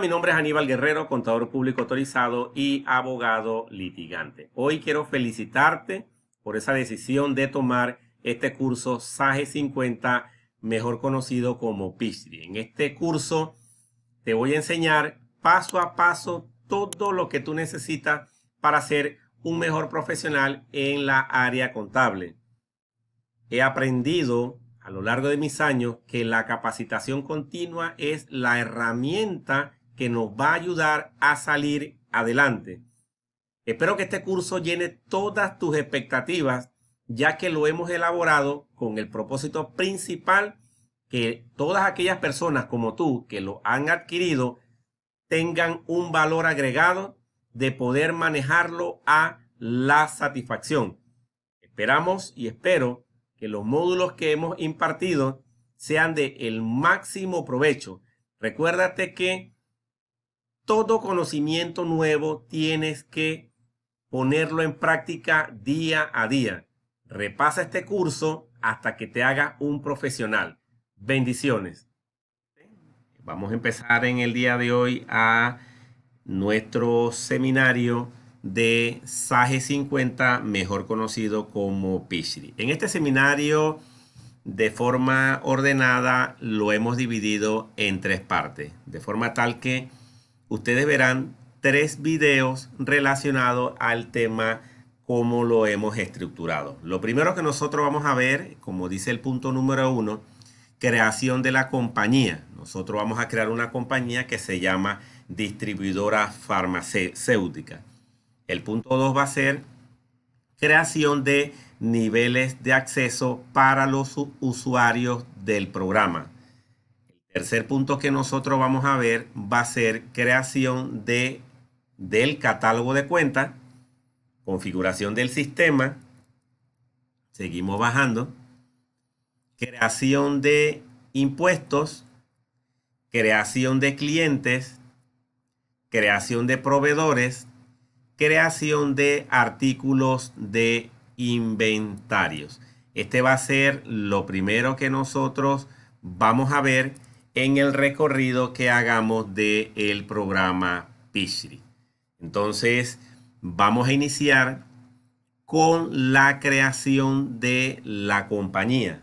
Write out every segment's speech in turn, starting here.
mi nombre es Aníbal Guerrero, contador público autorizado y abogado litigante. Hoy quiero felicitarte por esa decisión de tomar este curso SAGE 50, mejor conocido como PISDI. En este curso te voy a enseñar paso a paso todo lo que tú necesitas para ser un mejor profesional en la área contable. He aprendido a lo largo de mis años que la capacitación continua es la herramienta que nos va a ayudar a salir adelante. Espero que este curso llene todas tus expectativas, ya que lo hemos elaborado con el propósito principal que todas aquellas personas como tú que lo han adquirido tengan un valor agregado de poder manejarlo a la satisfacción. Esperamos y espero que los módulos que hemos impartido sean de el máximo provecho. Recuérdate que todo conocimiento nuevo tienes que ponerlo en práctica día a día. Repasa este curso hasta que te haga un profesional. Bendiciones. Vamos a empezar en el día de hoy a nuestro seminario de SAGE 50, mejor conocido como PISHRI. En este seminario, de forma ordenada, lo hemos dividido en tres partes, de forma tal que ustedes verán tres videos relacionados al tema cómo lo hemos estructurado. Lo primero que nosotros vamos a ver, como dice el punto número uno, creación de la compañía. Nosotros vamos a crear una compañía que se llama distribuidora farmacéutica. El punto dos va a ser creación de niveles de acceso para los usuarios del programa. Tercer punto que nosotros vamos a ver va a ser creación de, del catálogo de cuentas, configuración del sistema, seguimos bajando, creación de impuestos, creación de clientes, creación de proveedores, creación de artículos de inventarios. Este va a ser lo primero que nosotros vamos a ver en el recorrido que hagamos del el programa Pisri. Entonces, vamos a iniciar con la creación de la compañía.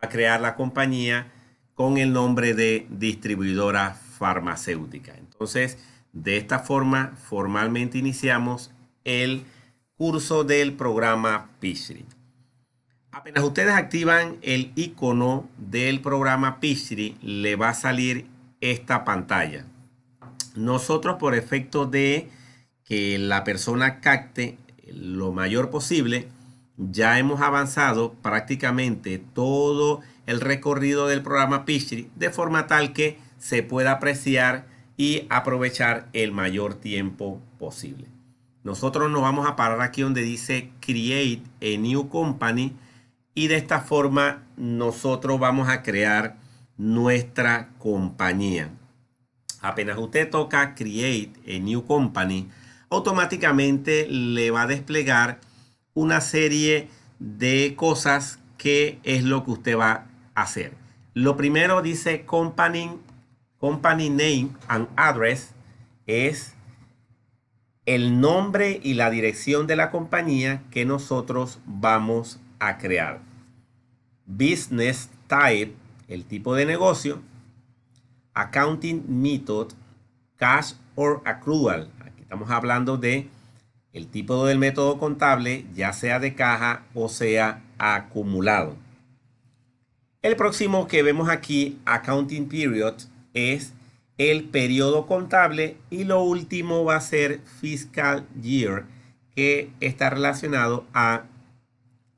A crear la compañía con el nombre de distribuidora farmacéutica. Entonces, de esta forma, formalmente iniciamos el curso del programa PISRI. Apenas ustedes activan el icono del programa Pistri le va a salir esta pantalla. Nosotros, por efecto de que la persona capte lo mayor posible, ya hemos avanzado prácticamente todo el recorrido del programa Pixri de forma tal que se pueda apreciar y aprovechar el mayor tiempo posible. Nosotros nos vamos a parar aquí donde dice Create a New Company y de esta forma nosotros vamos a crear nuestra compañía. Apenas usted toca Create a New Company, automáticamente le va a desplegar una serie de cosas que es lo que usted va a hacer. Lo primero dice Company, company Name and Address es el nombre y la dirección de la compañía que nosotros vamos a crear. Business type, el tipo de negocio. Accounting method, cash or accrual. Aquí estamos hablando de el tipo del método contable, ya sea de caja o sea acumulado. El próximo que vemos aquí, accounting period, es el periodo contable y lo último va a ser fiscal year, que está relacionado a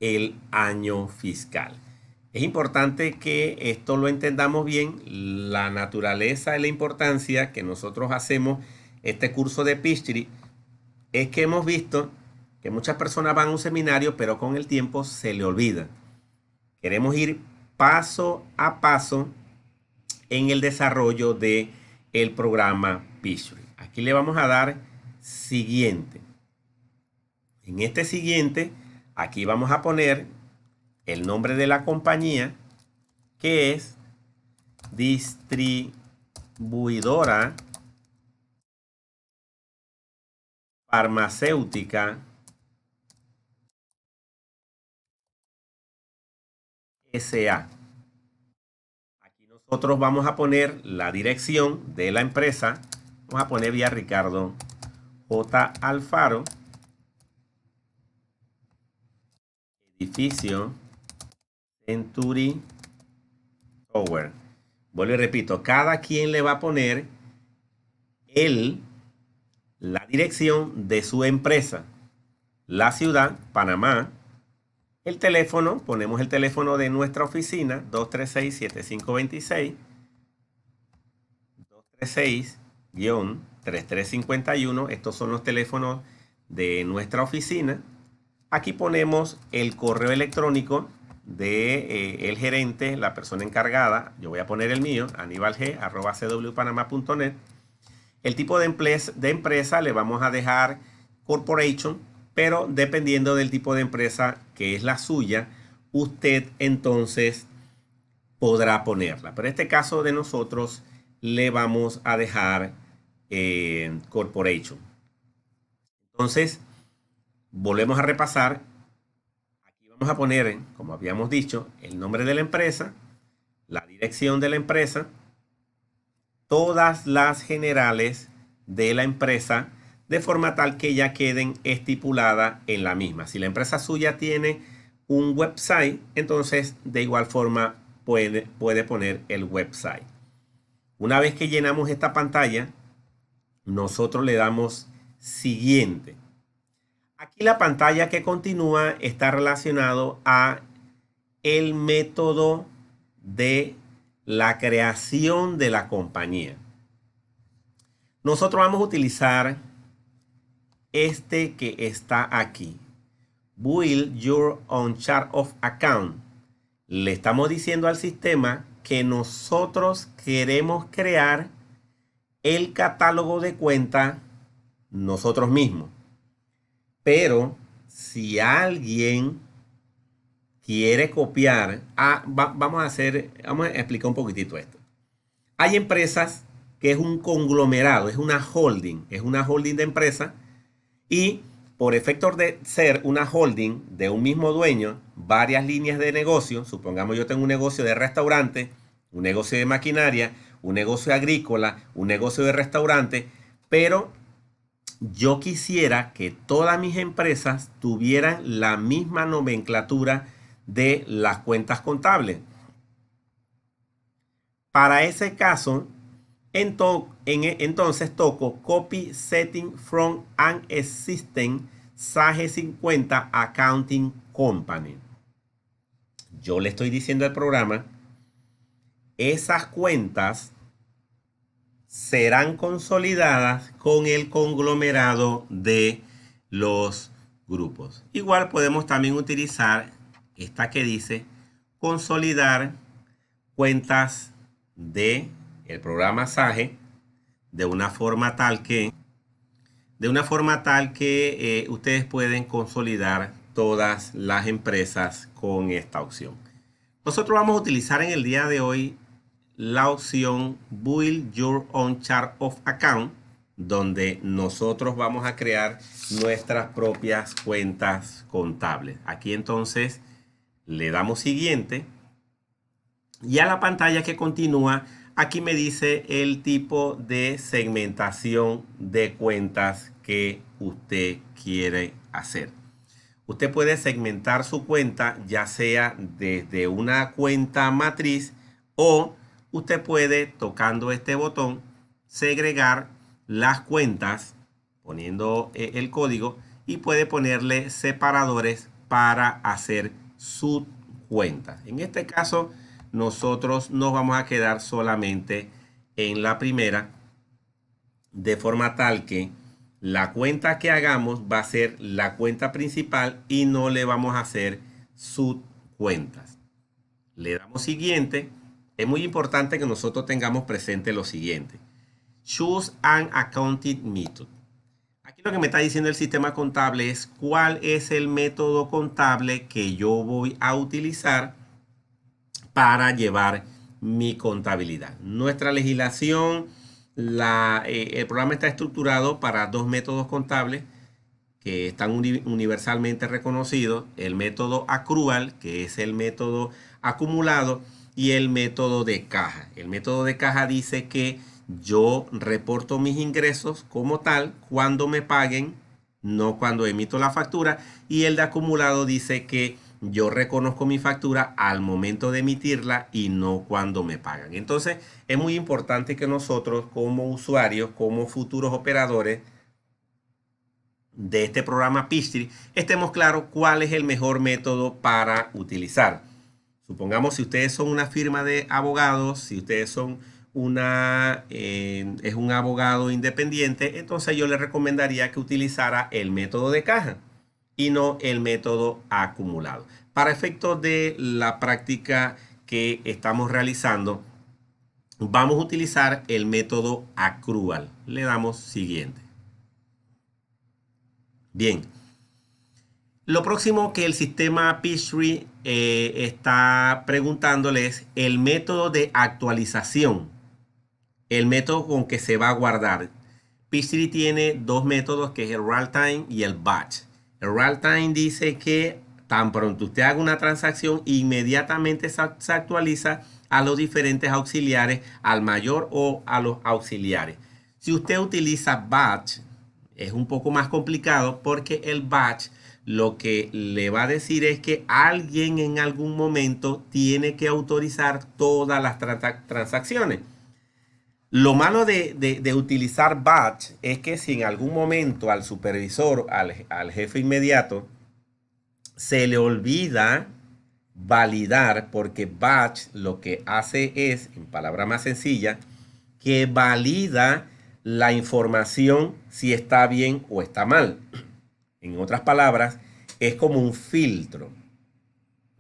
el año fiscal. Es importante que esto lo entendamos bien, la naturaleza y la importancia que nosotros hacemos este curso de Pistri es que hemos visto que muchas personas van a un seminario, pero con el tiempo se le olvida. Queremos ir paso a paso en el desarrollo de el programa Pistri. Aquí le vamos a dar siguiente. En este siguiente Aquí vamos a poner el nombre de la compañía, que es distribuidora farmacéutica SA. Aquí nosotros vamos a poner la dirección de la empresa. Vamos a poner vía Ricardo J. Alfaro. edificio Century Tower. Vuelvo y repito, cada quien le va a poner el, la dirección de su empresa, la ciudad, Panamá, el teléfono, ponemos el teléfono de nuestra oficina, 236-7526, 236-3351, estos son los teléfonos de nuestra oficina. Aquí ponemos el correo electrónico de eh, el gerente, la persona encargada. Yo voy a poner el mío, anibalg.cwpanama.net. El tipo de, empresa, de empresa le vamos a dejar corporation, pero dependiendo del tipo de empresa que es la suya, usted entonces podrá ponerla. Pero en este caso de nosotros le vamos a dejar eh, corporation. Entonces, volvemos a repasar. Aquí vamos a poner, como habíamos dicho, el nombre de la empresa, la dirección de la empresa, todas las generales de la empresa de forma tal que ya queden estipuladas en la misma. Si la empresa suya tiene un website, entonces de igual forma puede, puede poner el website. Una vez que llenamos esta pantalla, nosotros le damos siguiente. Aquí la pantalla que continúa está relacionado a el método de la creación de la compañía. Nosotros vamos a utilizar este que está aquí. Build your own chart of account. Le estamos diciendo al sistema que nosotros queremos crear el catálogo de cuenta nosotros mismos. Pero si alguien quiere copiar, ah, vamos a hacer, vamos a explicar un poquitito esto. Hay empresas que es un conglomerado, es una holding, es una holding de empresa y por efecto de ser una holding de un mismo dueño, varias líneas de negocio, supongamos yo tengo un negocio de restaurante, un negocio de maquinaria, un negocio agrícola, un negocio de restaurante, pero yo quisiera que todas mis empresas tuvieran la misma nomenclatura de las cuentas contables. Para ese caso, e-, entonces toco Copy Setting from an Existing SAGE 50 Accounting Company. Yo le estoy diciendo al programa, esas cuentas serán consolidadas con el conglomerado de los grupos. Igual podemos también utilizar esta que dice consolidar cuentas de el programa SAGE de una forma tal que de una forma tal que eh, ustedes pueden consolidar todas las empresas con esta opción. Nosotros vamos a utilizar en el día de hoy la opción Build Your Own Chart of Account, donde nosotros vamos a crear nuestras propias cuentas contables. Aquí entonces le damos siguiente y a la pantalla que continúa, aquí me dice el tipo de segmentación de cuentas que usted quiere hacer. Usted puede segmentar su cuenta ya sea desde una cuenta matriz o usted puede, tocando este botón, segregar las cuentas, poniendo eh, el código, y puede ponerle separadores para hacer su cuenta. En este caso, nosotros nos vamos a quedar solamente en la primera, de forma tal que la cuenta que hagamos va a ser la cuenta principal y no le vamos a hacer cuentas. Le damos siguiente es muy importante que nosotros tengamos presente lo siguiente. Choose an accounting method. Aquí lo que me está diciendo el sistema contable es cuál es el método contable que yo voy a utilizar para llevar mi contabilidad. Nuestra legislación, eh, el programa está estructurado para dos métodos contables que están universalmente reconocidos. El método accrual, que es el método acumulado, y el método de caja. El método de caja dice que yo reporto mis ingresos como tal cuando me paguen, no cuando emito la factura. Y el de acumulado dice que yo reconozco mi factura al momento de emitirla y no cuando me pagan. Entonces es muy importante que nosotros como usuarios, como futuros operadores, de este programa Pistri, estemos claros cuál es el mejor método para utilizar. Supongamos si ustedes son una firma de abogados, si ustedes son una, eh, es un abogado independiente, entonces yo le recomendaría que utilizara el método de caja y no el método acumulado. Para efectos de la práctica que estamos realizando, vamos a utilizar el método accrual. Le damos siguiente. Bien, lo próximo que el sistema Peachtree eh, está preguntándole es el método de actualización, el método con que se va a guardar. PS3 tiene dos métodos que es el Realtime y el Batch. El time dice que tan pronto usted haga una transacción, inmediatamente se actualiza a los diferentes auxiliares, al mayor o a los auxiliares. Si usted utiliza batch, es un poco más complicado porque el batch lo que le va a decir es que alguien en algún momento tiene que autorizar todas las transacciones. Lo malo de, utilizar batch es que si en algún momento al supervisor, al, al jefe inmediato, se le olvida validar, porque batch lo que hace es, en palabra más sencilla, que valida la información si está bien o está mal. En otras palabras, es como un filtro.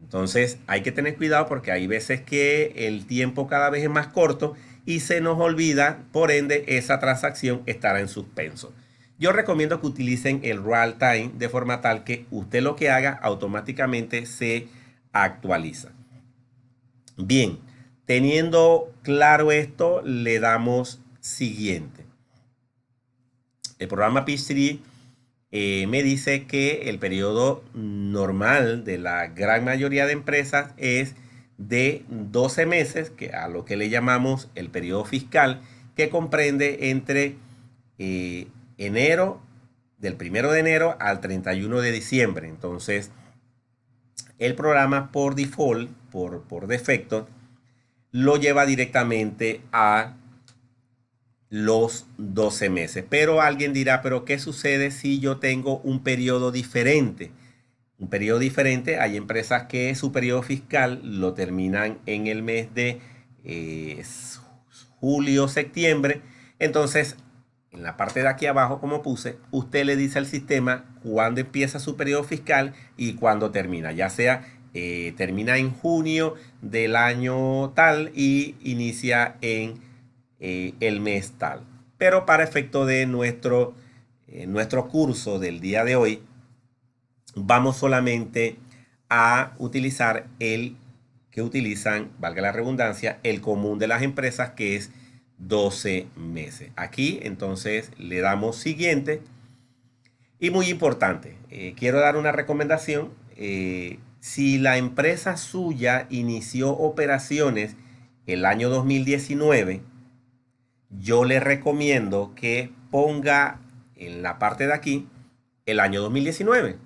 Entonces hay que tener cuidado porque hay veces que el tiempo cada vez es más corto y se nos olvida, por ende esa transacción estará en suspenso. Yo recomiendo que utilicen el real time de forma tal que usted lo que haga automáticamente se actualiza. Bien, teniendo claro esto, le damos siguiente. El programa Pitch 3 eh, me dice que el periodo normal de la gran mayoría de empresas es de 12 meses, que a lo que le llamamos el periodo fiscal, que comprende entre eh, enero, del 1 de enero al 31 de diciembre. Entonces, el programa por default, por, por defecto, lo lleva directamente a los 12 meses. Pero alguien dirá, pero ¿qué sucede si yo tengo un periodo diferente? Un periodo diferente, hay empresas que su periodo fiscal lo terminan en el mes de eh, julio, septiembre. Entonces, en la parte de aquí abajo, como puse, usted le dice al sistema cuándo empieza su periodo fiscal y cuándo termina, ya sea eh, termina en junio del año tal y inicia en eh, el mes tal. Pero para efecto de nuestro, eh, nuestro curso del día de hoy, vamos solamente a utilizar el que utilizan, valga la redundancia, el común de las empresas que es 12 meses. Aquí entonces le damos siguiente. Y muy importante, eh, quiero dar una recomendación. si la empresa suya inició operaciones el año 2019 yo le recomiendo que ponga en la parte de aquí el año 2019.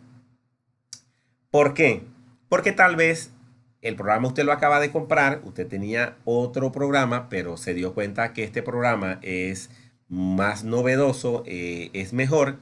¿Por qué? Porque tal vez el programa usted lo acaba de comprar, usted tenía otro programa, pero se dio cuenta que este programa es más novedoso, eh, es mejor.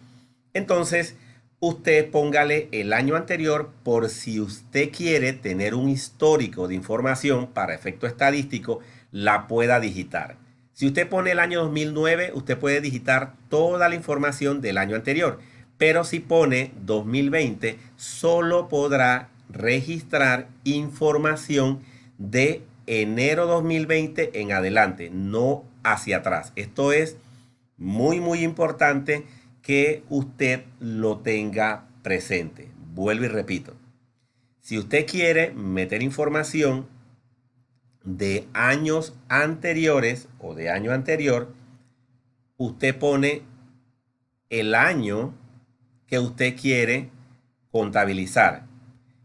Entonces, usted póngale el año anterior por si usted quiere tener un histórico de información para efecto estadístico, la pueda digitar. Si usted pone el año 2009, usted puede digitar toda la información del año anterior. Pero si pone 2020, solo podrá registrar información de enero 2020 en adelante, no hacia atrás. Esto es muy, muy importante que usted lo tenga presente. Vuelvo y repito. Si usted quiere meter información de años anteriores o de año anterior, usted pone el año que usted quiere contabilizar.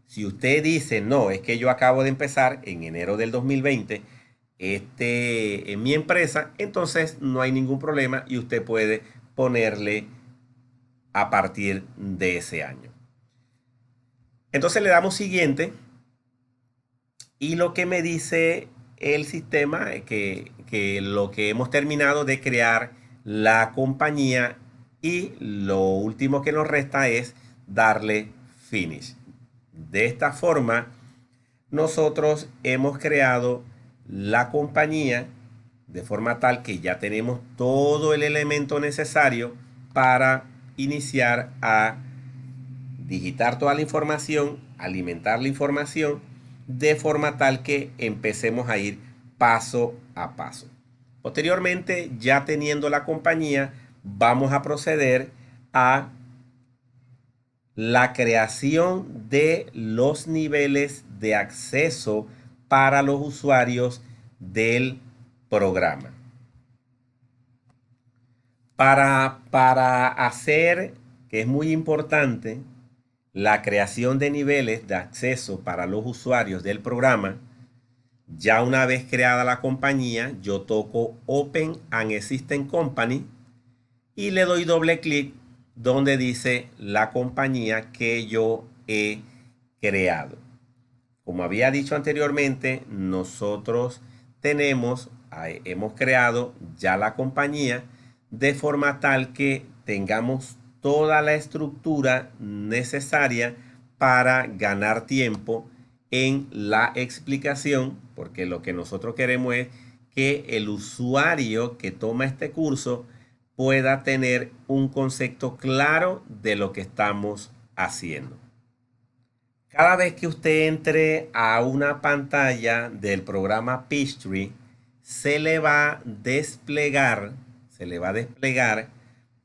Si usted dice, no, es que yo acabo de empezar en enero del 2020 este, en mi empresa, entonces no hay ningún problema y usted puede ponerle a partir de ese año. Entonces le damos siguiente y lo que me dice el sistema es eh, que, que lo que hemos terminado de crear la compañía y lo último que nos resta es darle finish. De esta forma, nosotros hemos creado la compañía de forma tal que ya tenemos todo el elemento necesario para iniciar a digitar toda la información, alimentar la información de forma tal que empecemos a ir paso a paso. Posteriormente, ya teniendo la compañía, vamos a proceder a la creación de los niveles de acceso para los usuarios del programa. Para, para hacer, que es muy importante, la creación de niveles de acceso para los usuarios del programa. Ya una vez creada la compañía, yo toco Open an Existing Company y le doy doble clic donde dice la compañía que yo he creado. Como había dicho anteriormente, nosotros tenemos, eh, hemos creado ya la compañía de forma tal que tengamos toda la estructura necesaria para ganar tiempo en la explicación, porque lo que nosotros queremos es que el usuario que toma este curso pueda tener un concepto claro de lo que estamos haciendo. Cada vez que usted entre a una pantalla del programa Pistry se le va a desplegar, se le va a desplegar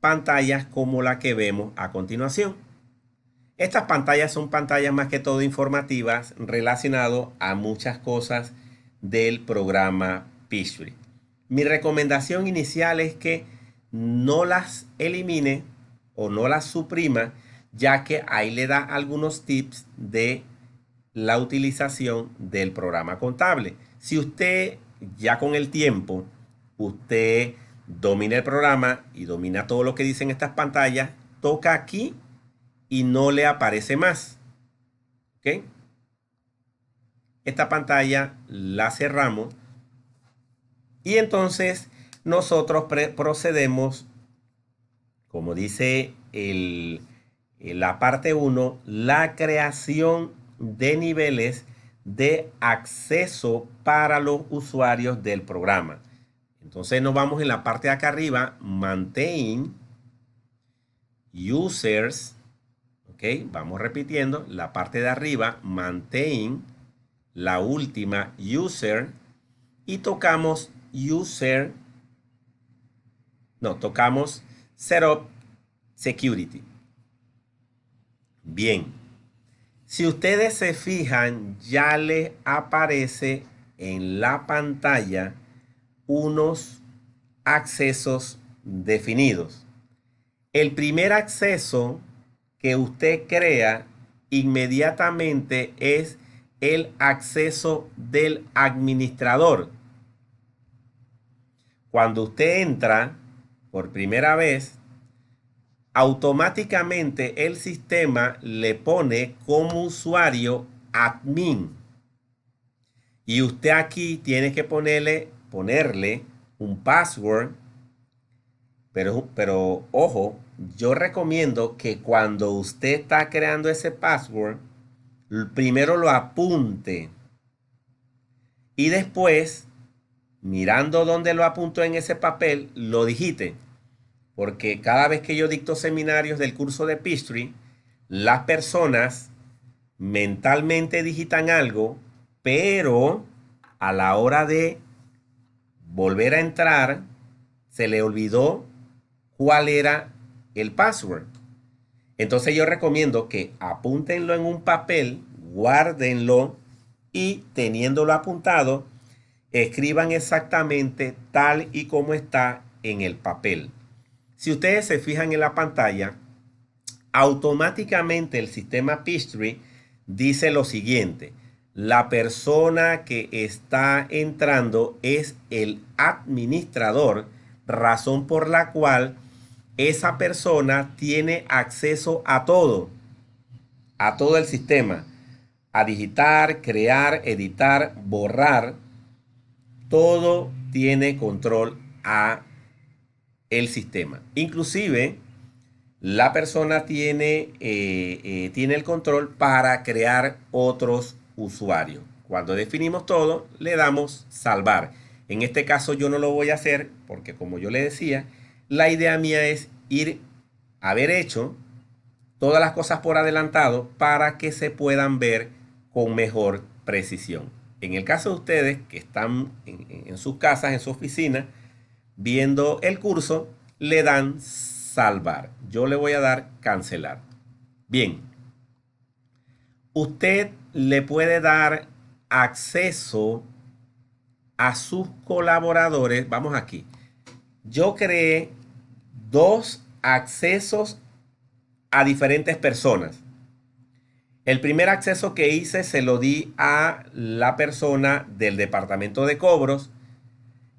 pantallas como la que vemos a continuación. Estas pantallas son pantallas más que todo informativas relacionadas a muchas cosas del programa Picture. Mi recomendación inicial es que no las elimine o no las suprima, ya que ahí le da algunos tips de la utilización del programa contable. Si usted ya con el tiempo, usted domina el programa y domina todo lo que dicen estas pantallas, toca aquí y no le aparece más. Esta pantalla la cerramos y entonces nosotros procedemos, como dice la parte 1, la creación de niveles de acceso para los usuarios del programa. Entonces nos vamos en la parte de acá arriba, maintain, users, ok, vamos repitiendo, la parte de arriba, maintain, la última, user, y tocamos user, no, tocamos setup security. Bien, si ustedes se fijan, ya les aparece en la pantalla unos accesos definidos. El primer acceso que usted crea inmediatamente es el acceso del administrador. Cuando usted entra por primera vez, automáticamente el sistema le pone como usuario admin. Y usted aquí tiene que ponerle ponerle un password. Pero, pero ojo, yo recomiendo que cuando usted está creando ese password, primero lo apunte. Y después, mirando dónde lo apuntó en ese papel, lo digite. Porque cada vez que yo dicto seminarios del curso de Pistry, las personas mentalmente digitan algo, pero a la hora de volver a entrar, se le olvidó cuál era el password. Entonces yo recomiendo que apúntenlo en un papel, guárdenlo y teniéndolo apuntado, escriban exactamente tal y como está en el papel. Si ustedes se fijan en la pantalla, automáticamente el sistema Pistry dice lo siguiente la persona que está entrando es el administrador, razón por la cual esa persona tiene acceso a todo, a todo el sistema, a digitar, crear, editar, borrar, todo tiene control a el sistema. Inclusive, la persona tiene, eh, eh, tiene el control para crear otros usuario. Cuando definimos todo, le damos salvar. En este caso yo no lo voy a hacer porque como yo le decía, la idea mía es ir a haber hecho todas las cosas por adelantado para que se puedan ver con mejor precisión. En el caso de ustedes que están en, en sus casas, en su oficina, viendo el curso, le dan salvar. Yo le voy a dar cancelar. Bien. Usted le puede dar acceso a sus colaboradores. Vamos aquí. Yo creé dos accesos a diferentes personas. El primer acceso que hice se lo di a la persona del departamento de cobros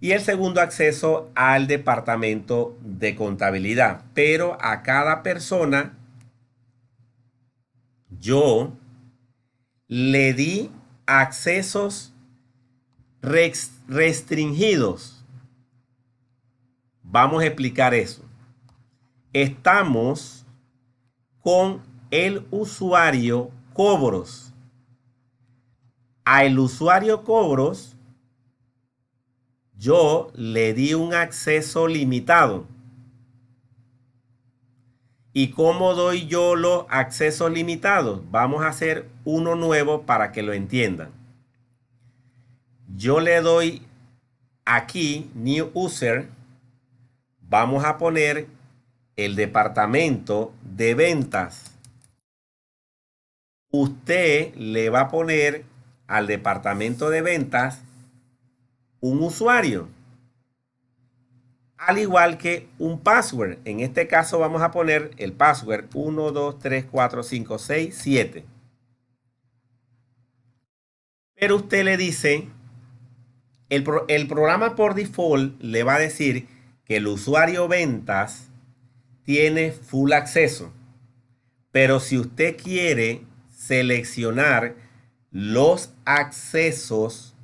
y el segundo acceso al departamento de contabilidad. Pero a cada persona yo le di accesos restringidos. Vamos a explicar eso. Estamos con el usuario cobros. Al usuario cobros, yo le di un acceso limitado. ¿Y cómo doy yo los accesos limitados? Vamos a hacer uno nuevo para que lo entiendan. Yo le doy aquí, New User, vamos a poner el departamento de ventas. Usted le va a poner al departamento de ventas un usuario al igual que un password. En este caso vamos a poner el password 1, 2, 3, 4, 5, 6, 7. Pero usted le dice, el, el programa por default le va a decir que el usuario ventas tiene full acceso. Pero si usted quiere seleccionar los accesos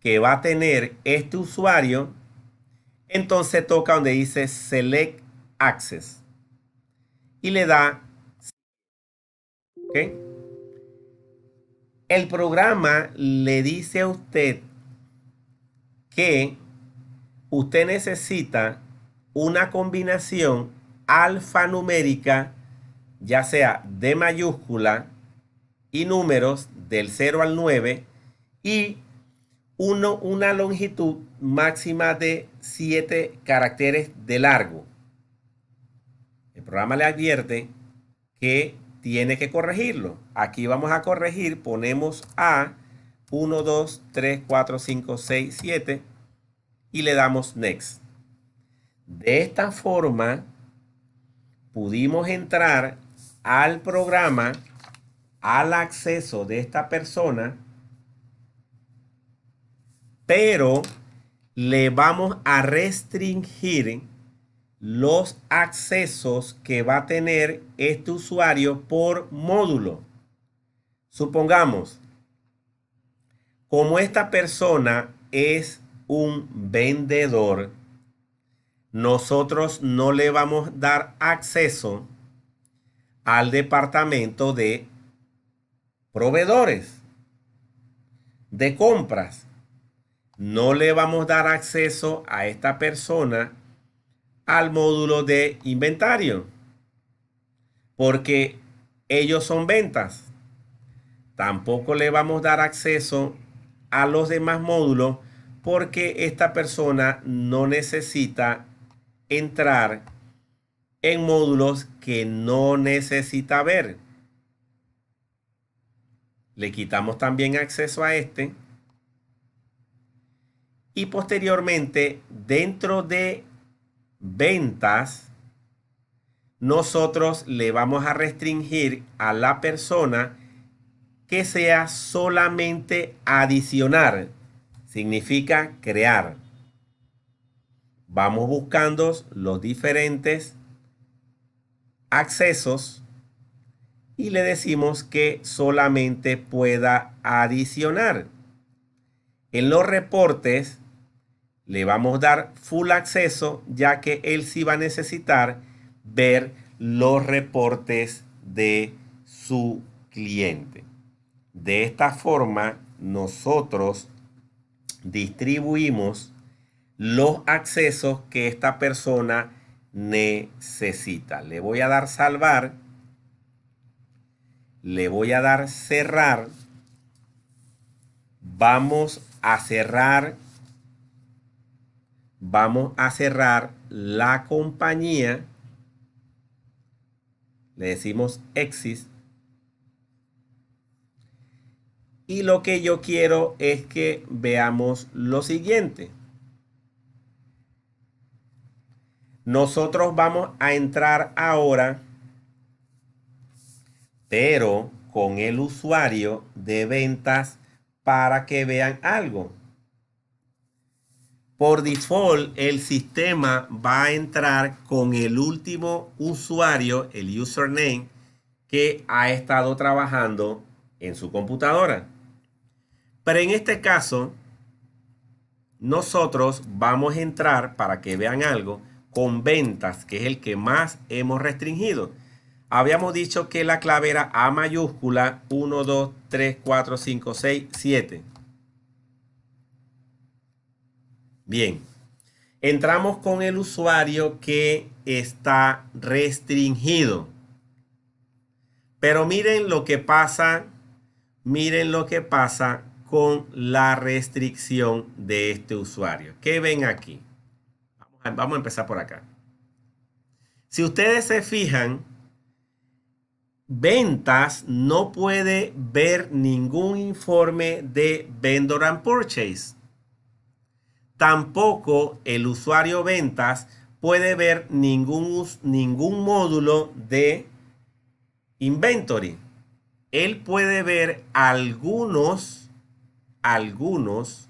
que va a tener este usuario, entonces toca donde dice Select Access y le da El programa le dice a usted que usted necesita una combinación alfanumérica, ya sea de mayúscula y números del 0 al 9 y una longitud máxima de 7 caracteres de largo. El programa le advierte que tiene que corregirlo. Aquí vamos a corregir, ponemos A 1, 2, 3, 4, 5, 6, 7 y le damos Next. De esta forma pudimos entrar al programa, al acceso de esta persona, pero le vamos a restringir los accesos que va a tener este usuario por módulo. Supongamos, como esta persona es un vendedor, nosotros no le vamos a dar acceso al departamento de proveedores, de compras no le vamos a dar acceso a esta persona al módulo de inventario. Porque ellos son ventas. Tampoco le vamos a dar acceso a los demás módulos porque esta persona no necesita entrar en módulos que no necesita ver. Le quitamos también acceso a este y posteriormente, dentro de ventas, nosotros le vamos a restringir a la persona que sea solamente adicionar. Significa crear. Vamos buscando los diferentes accesos y le decimos que solamente pueda adicionar. En los reportes le vamos a dar full acceso ya que él sí va a necesitar ver los reportes de su cliente. De esta forma, nosotros distribuimos los accesos que esta persona necesita. Le voy a dar salvar. Le voy a dar cerrar. Vamos a cerrar vamos a cerrar la compañía. Le decimos exit. Y lo que yo quiero es que veamos lo siguiente. Nosotros vamos a entrar ahora, pero con el usuario de ventas para que vean algo por default el sistema va a entrar con el último usuario, el username, que ha estado trabajando en su computadora. Pero en este caso, nosotros vamos a entrar, para que vean algo, con ventas, que es el que más hemos restringido. Habíamos dicho que la clave era A mayúscula 1, 2, 3, 4, 5, 6, 7. Bien, entramos con el usuario que está restringido. Pero miren lo que pasa, miren lo que pasa con la restricción de este usuario. ¿Qué ven aquí? Vamos a empezar por acá. Si ustedes se fijan, ventas no puede ver ningún informe de vendor and purchase. Tampoco el usuario ventas puede ver ningún, ningún módulo de inventory. Él puede ver algunos, algunos,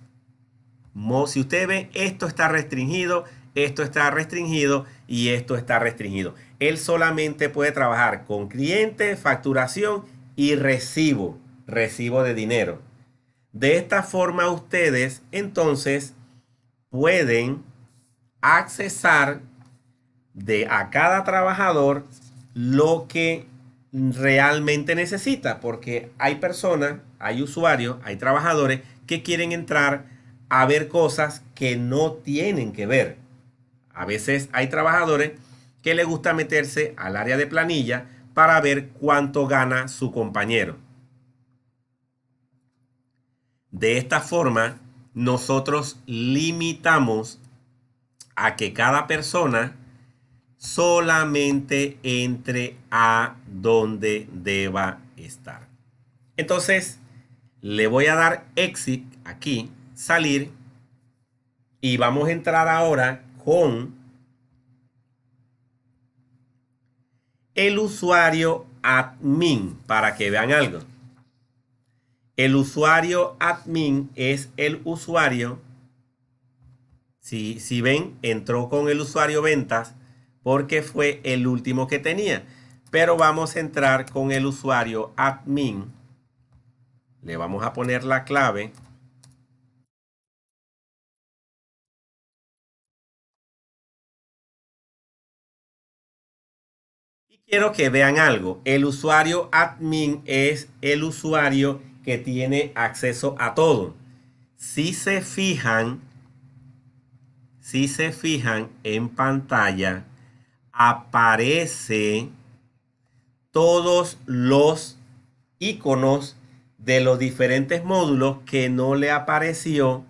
si usted ve esto está restringido, esto está restringido y esto está restringido. Él solamente puede trabajar con cliente, facturación y recibo, recibo de dinero. De esta forma ustedes entonces pueden accesar de a cada trabajador lo que realmente necesita, porque hay personas, hay usuarios, hay trabajadores que quieren entrar a ver cosas que no tienen que ver. A veces hay trabajadores que les gusta meterse al área de planilla para ver cuánto gana su compañero. De esta forma, nosotros limitamos a que cada persona solamente entre a donde deba estar. Entonces, le voy a dar exit aquí, salir, y vamos a entrar ahora con el usuario admin para que vean algo. El usuario admin es el usuario. Si, si ven, entró con el usuario ventas porque fue el último que tenía. Pero vamos a entrar con el usuario admin. Le vamos a poner la clave. Y quiero que vean algo. El usuario admin es el usuario que tiene acceso a todo. Si se fijan, si se fijan en pantalla, aparece todos los iconos de los diferentes módulos que no le apareció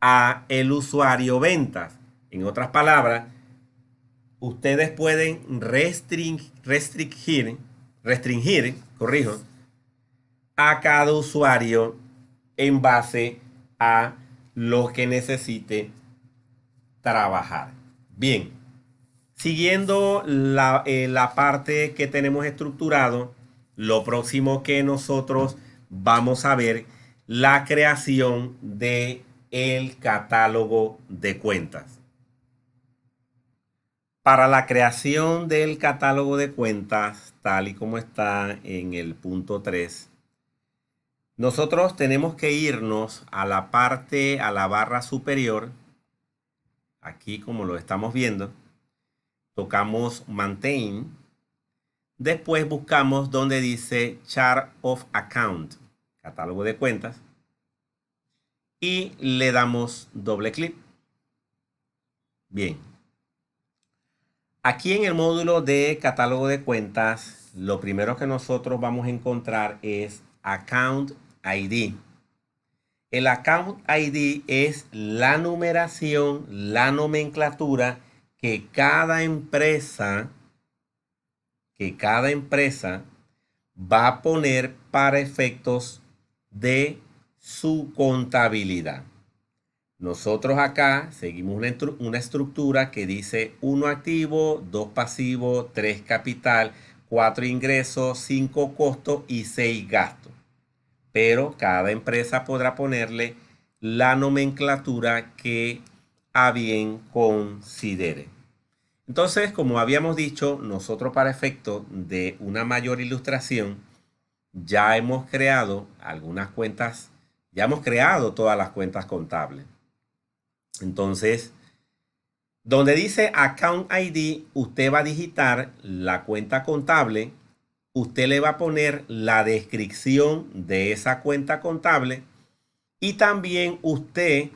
a el usuario ventas. En otras palabras, ustedes pueden restringir, restringir, restringir, corrijo, a cada usuario en base a lo que necesite trabajar. Bien, siguiendo eh, la, parte que tenemos estructurado, lo próximo que nosotros vamos a ver, la creación de el catálogo de cuentas. Para la creación del catálogo de cuentas, tal y como está en el punto 3, nosotros tenemos que irnos a la parte, a la barra superior, aquí como lo estamos viendo, tocamos Maintain, después buscamos donde dice Chart of Account, catálogo de cuentas, y le damos doble clic. Bien. Aquí en el módulo de catálogo de cuentas, lo primero que nosotros vamos a encontrar es Account ID. El account ID es la numeración, la nomenclatura que cada empresa, que cada empresa va a poner para efectos de su contabilidad. Nosotros acá seguimos una, una, estructura que dice uno activo, dos pasivo, 3 capital, cuatro ingresos, 5 costos y seis gastos pero cada empresa podrá ponerle la nomenclatura que a bien considere. Entonces, como habíamos dicho, nosotros para efecto de una mayor ilustración, ya hemos creado algunas cuentas, ya hemos creado todas las cuentas contables. Entonces, donde dice Account ID, usted va a digitar la cuenta contable usted le va a poner la descripción de esa cuenta contable y también usted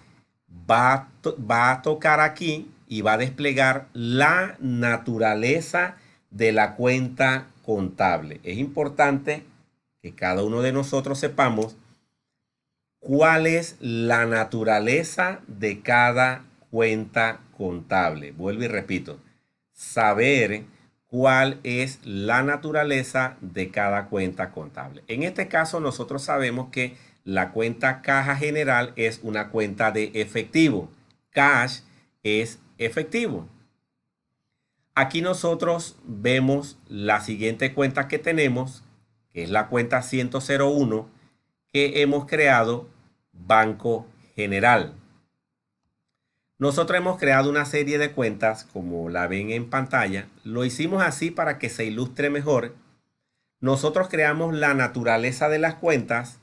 va a, va a tocar aquí y va a desplegar la naturaleza de la cuenta contable. Es importante que cada uno de nosotros sepamos cuál es la naturaleza de cada cuenta contable. Vuelvo y repito, saber cuál es la naturaleza de cada cuenta contable. En este caso nosotros sabemos que la cuenta caja general es una cuenta de efectivo. Cash es efectivo. Aquí nosotros vemos la siguiente cuenta que tenemos, que es la cuenta 101 que hemos creado Banco General. Nosotros hemos creado una serie de cuentas, como la ven en pantalla. Lo hicimos así para que se ilustre mejor. Nosotros creamos la naturaleza de las cuentas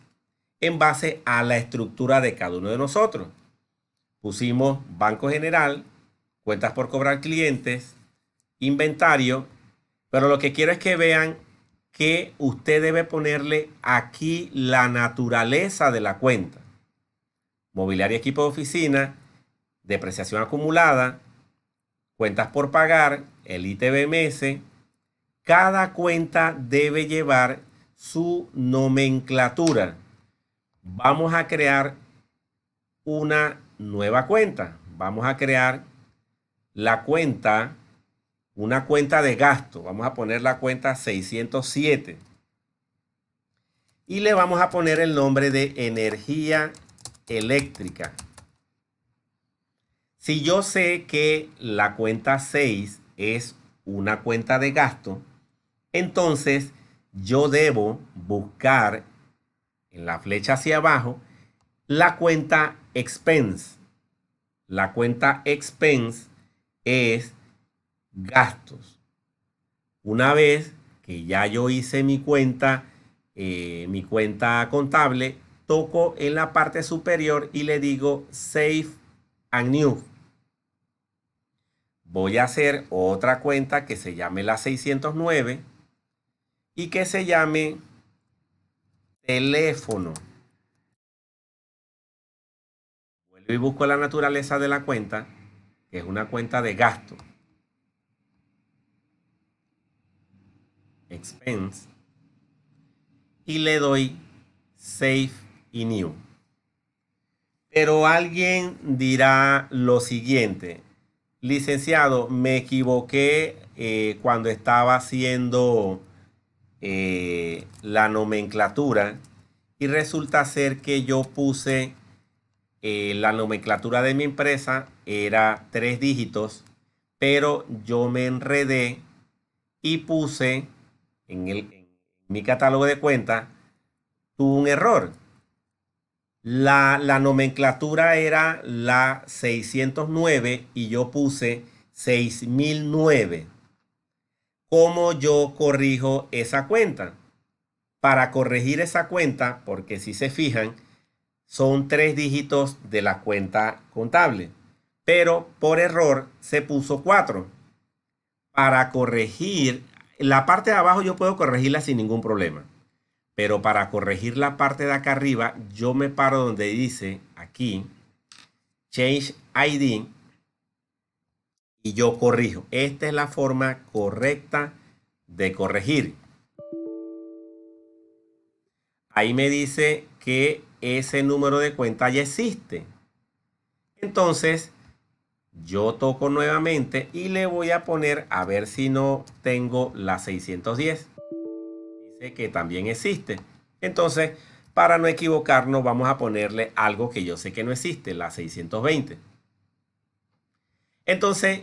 en base a la estructura de cada uno de nosotros. Pusimos Banco General, cuentas por cobrar clientes, inventario, pero lo que quiero es que vean que usted debe ponerle aquí la naturaleza de la cuenta. Mobiliario equipo de oficina, depreciación acumulada, cuentas por pagar, el ITBMS, cada cuenta debe llevar su nomenclatura. Vamos a crear una nueva cuenta. Vamos a crear la cuenta, una cuenta de gasto. Vamos a poner la cuenta 607. Y le vamos a poner el nombre de energía eléctrica. Si yo sé que la cuenta 6 es una cuenta de gasto, entonces yo debo buscar en la flecha hacia abajo la cuenta expense. La cuenta expense es gastos. Una vez que ya yo hice mi cuenta, eh, mi cuenta contable, toco en la parte superior y le digo Save and New voy a hacer otra cuenta que se llame la 609 y que se llame teléfono. Vuelvo y busco la naturaleza de la cuenta, que es una cuenta de gasto. Expense. Y le doy Save y New. Pero alguien dirá lo siguiente, licenciado, me equivoqué eh, cuando estaba haciendo eh, la nomenclatura y resulta ser que yo puse eh, la nomenclatura de mi empresa, era tres dígitos, pero yo me enredé y puse en, mi catálogo de cuenta, tuvo un error la, nomenclatura era la 609 y yo puse 6009. ¿Cómo yo corrijo esa cuenta? Para corregir esa cuenta, porque si se fijan, son tres dígitos de la cuenta contable, pero por error se puso cuatro. Para corregir la parte de abajo yo puedo corregirla sin ningún problema. Pero para corregir la parte de acá arriba, yo me paro donde dice aquí, change ID, y yo corrijo. Esta es la forma correcta de corregir. Ahí me dice que ese número de cuenta ya existe. Entonces, yo toco nuevamente y le voy a poner a ver si no tengo la 610 que también existe. Entonces, para no equivocarnos, vamos a ponerle algo que yo sé que no existe, la 620. Entonces,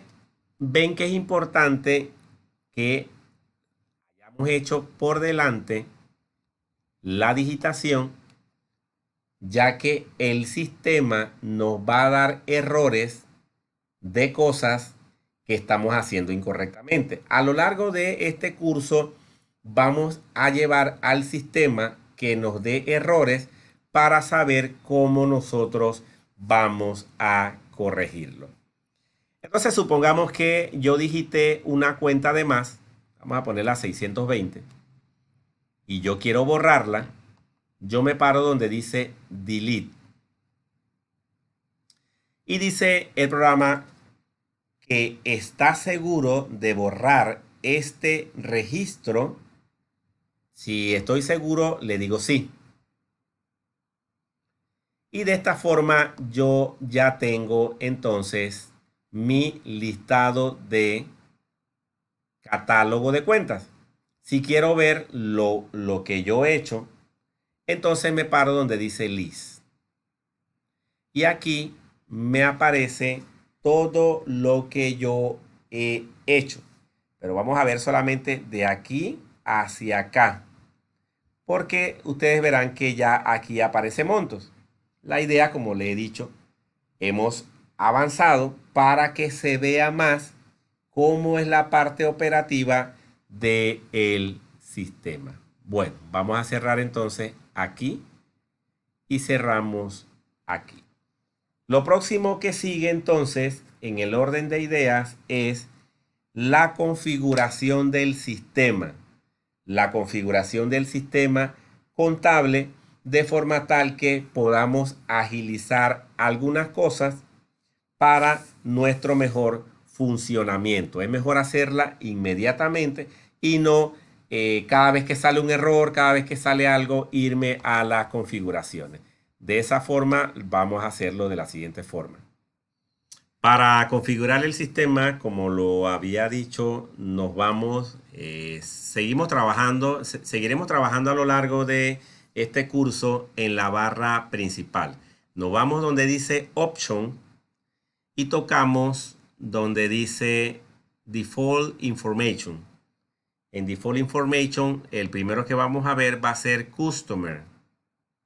ven que es importante que hayamos hecho por delante la digitación, ya que el sistema nos va a dar errores de cosas que estamos haciendo incorrectamente. A lo largo de este curso, vamos a llevar al sistema que nos dé errores para saber cómo nosotros vamos a corregirlo. Entonces supongamos que yo digité una cuenta de más, vamos a ponerla 620, y yo quiero borrarla, yo me paro donde dice delete. Y dice el programa que está seguro de borrar este registro si estoy seguro, le digo sí. Y de esta forma yo ya tengo entonces mi listado de catálogo de cuentas. Si quiero ver lo, lo que yo he hecho, entonces me paro donde dice list. Y aquí me aparece todo lo que yo he hecho. Pero vamos a ver solamente de aquí hacia acá porque ustedes verán que ya aquí aparece montos. La idea, como le he dicho, hemos avanzado para que se vea más cómo es la parte operativa del sistema. Bueno, vamos a cerrar entonces aquí y cerramos aquí. Lo próximo que sigue entonces en el orden de ideas es la configuración del sistema la configuración del sistema contable de forma tal que podamos agilizar algunas cosas para nuestro mejor funcionamiento. Es mejor hacerla inmediatamente y no eh, cada vez que sale un error, cada vez que sale algo, irme a las configuraciones. De esa forma vamos a hacerlo de la siguiente forma. Para configurar el sistema, como lo había dicho, nos vamos, eh, seguimos trabajando, seguiremos trabajando a lo largo de este curso en la barra principal. Nos vamos donde dice Option y tocamos donde dice Default Information. En Default Information, el primero que vamos a ver va a ser Customer.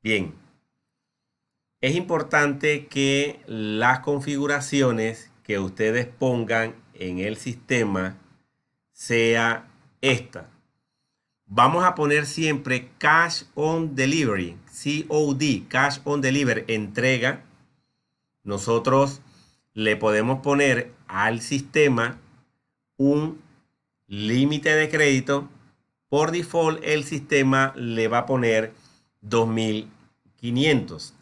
Bien, es importante que las configuraciones que ustedes pongan en el sistema sea esta. Vamos a poner siempre cash on delivery, COD, cash on delivery, entrega. Nosotros le podemos poner al sistema un límite de crédito. Por default el sistema le va a poner 2500.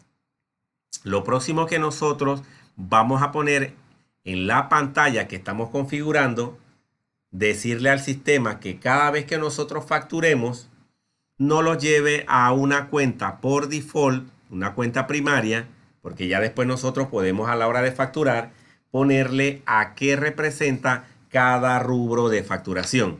Lo próximo que nosotros vamos a poner en la pantalla que estamos configurando, decirle al sistema que cada vez que nosotros facturemos, no lo lleve a una cuenta por default, una cuenta primaria, porque ya después nosotros podemos a la hora de facturar ponerle a qué representa cada rubro de facturación.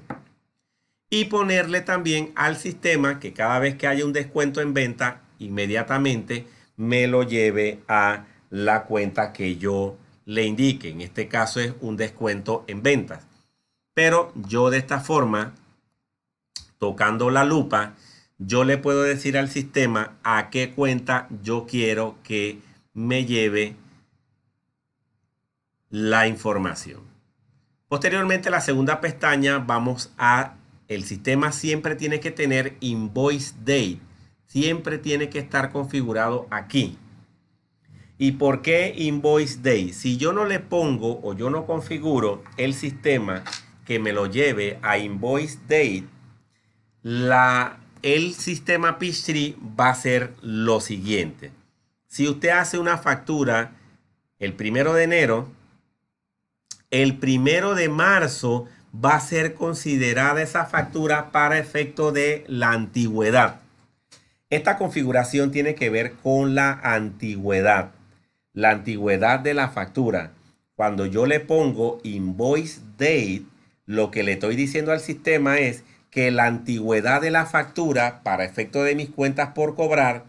Y ponerle también al sistema que cada vez que haya un descuento en venta, inmediatamente me lo lleve a la cuenta que yo le indique. En este caso es un descuento en ventas. Pero yo de esta forma, tocando la lupa, yo le puedo decir al sistema a qué cuenta yo quiero que me lleve la información. Posteriormente, la segunda pestaña, vamos a, el sistema siempre tiene que tener invoice date siempre tiene que estar configurado aquí. ¿Y por qué Invoice Date? Si yo no le pongo o yo no configuro el sistema que me lo lleve a Invoice Date, el sistema Peachtree va a ser lo siguiente. Si usted hace una factura el primero de enero, el primero de marzo va a ser considerada esa factura para efecto de la antigüedad. Esta configuración tiene que ver con la antigüedad, la antigüedad de la factura. Cuando yo le pongo invoice date, lo que le estoy diciendo al sistema es que la antigüedad de la factura para efecto de mis cuentas por cobrar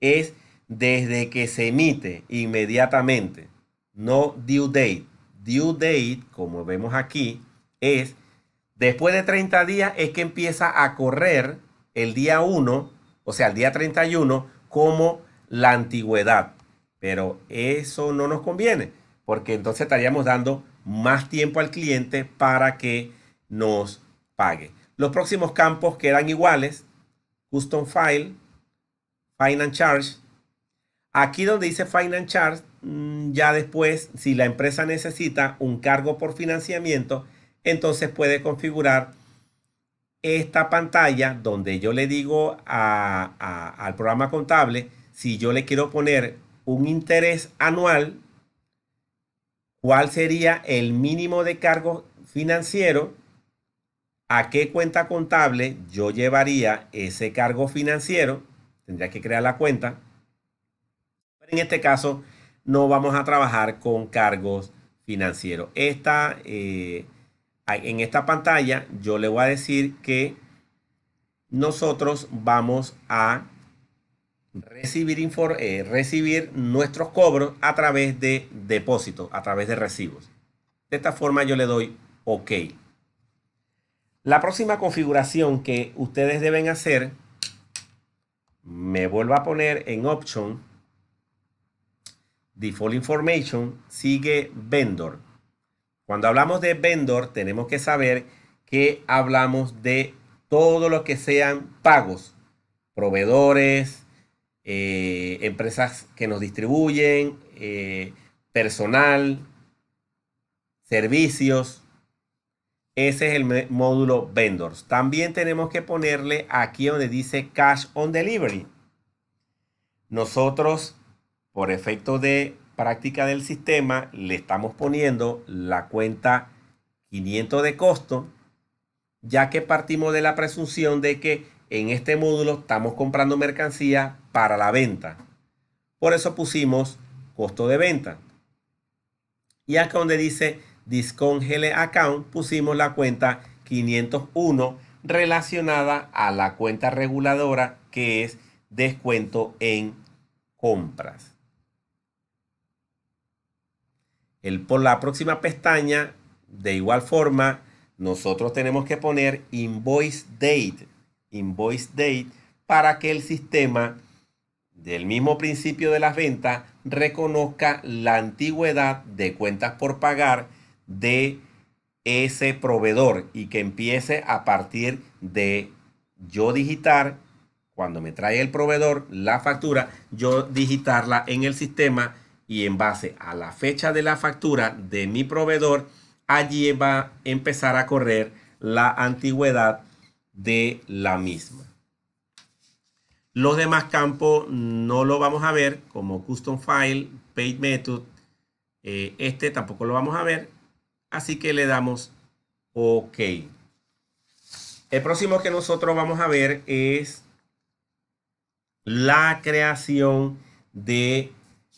es desde que se emite inmediatamente, no due date. Due date, como vemos aquí, es después de 30 días es que empieza a correr el día 1 o sea, el día 31, como la antigüedad. Pero eso no nos conviene, porque entonces estaríamos dando más tiempo al cliente para que nos pague. Los próximos campos quedan iguales. Custom File, Finance Charge. Aquí donde dice Finance Charge, mm, ya después, si la empresa necesita un cargo por financiamiento, entonces puede configurar esta pantalla donde yo le digo al programa contable si yo le quiero poner un interés anual, cuál sería el mínimo de cargo financiero, a qué cuenta contable yo llevaría ese cargo financiero, tendría que crear la cuenta. Pero en este caso no vamos a trabajar con cargos financieros. Esta eh, en esta pantalla yo le voy a decir que nosotros vamos a recibir, eh, recibir nuestros cobros a través de depósitos, a través de recibos. De esta forma yo le doy OK. La próxima configuración que ustedes deben hacer, me vuelvo a poner en Option, Default Information, sigue Vendor. Cuando hablamos de vendor, tenemos que saber que hablamos de todo lo que sean pagos, proveedores, eh, empresas que nos distribuyen, eh, personal, servicios. Ese es el módulo vendors. También tenemos que ponerle aquí donde dice cash on delivery. Nosotros, por efecto de práctica del sistema le estamos poniendo la cuenta 500 de costo, ya que partimos de la presunción de que en este módulo estamos comprando mercancía para la venta. Por eso pusimos costo de venta. Y acá donde dice discongele account, pusimos la cuenta 501 relacionada a la cuenta reguladora que es descuento en compras. por la próxima pestaña, de igual forma, nosotros tenemos que poner invoice date, invoice date, para que el sistema del mismo principio de las ventas reconozca la antigüedad de cuentas por pagar de ese proveedor y que empiece a partir de yo digitar, cuando me trae el proveedor la factura, yo digitarla en el sistema y en base a la fecha de la factura de mi proveedor, allí va a empezar a correr la antigüedad de la misma. Los demás campos no lo vamos a ver, como Custom File, Page Method, eh, este tampoco lo vamos a ver, así que le damos OK. El próximo que nosotros vamos a ver es la creación de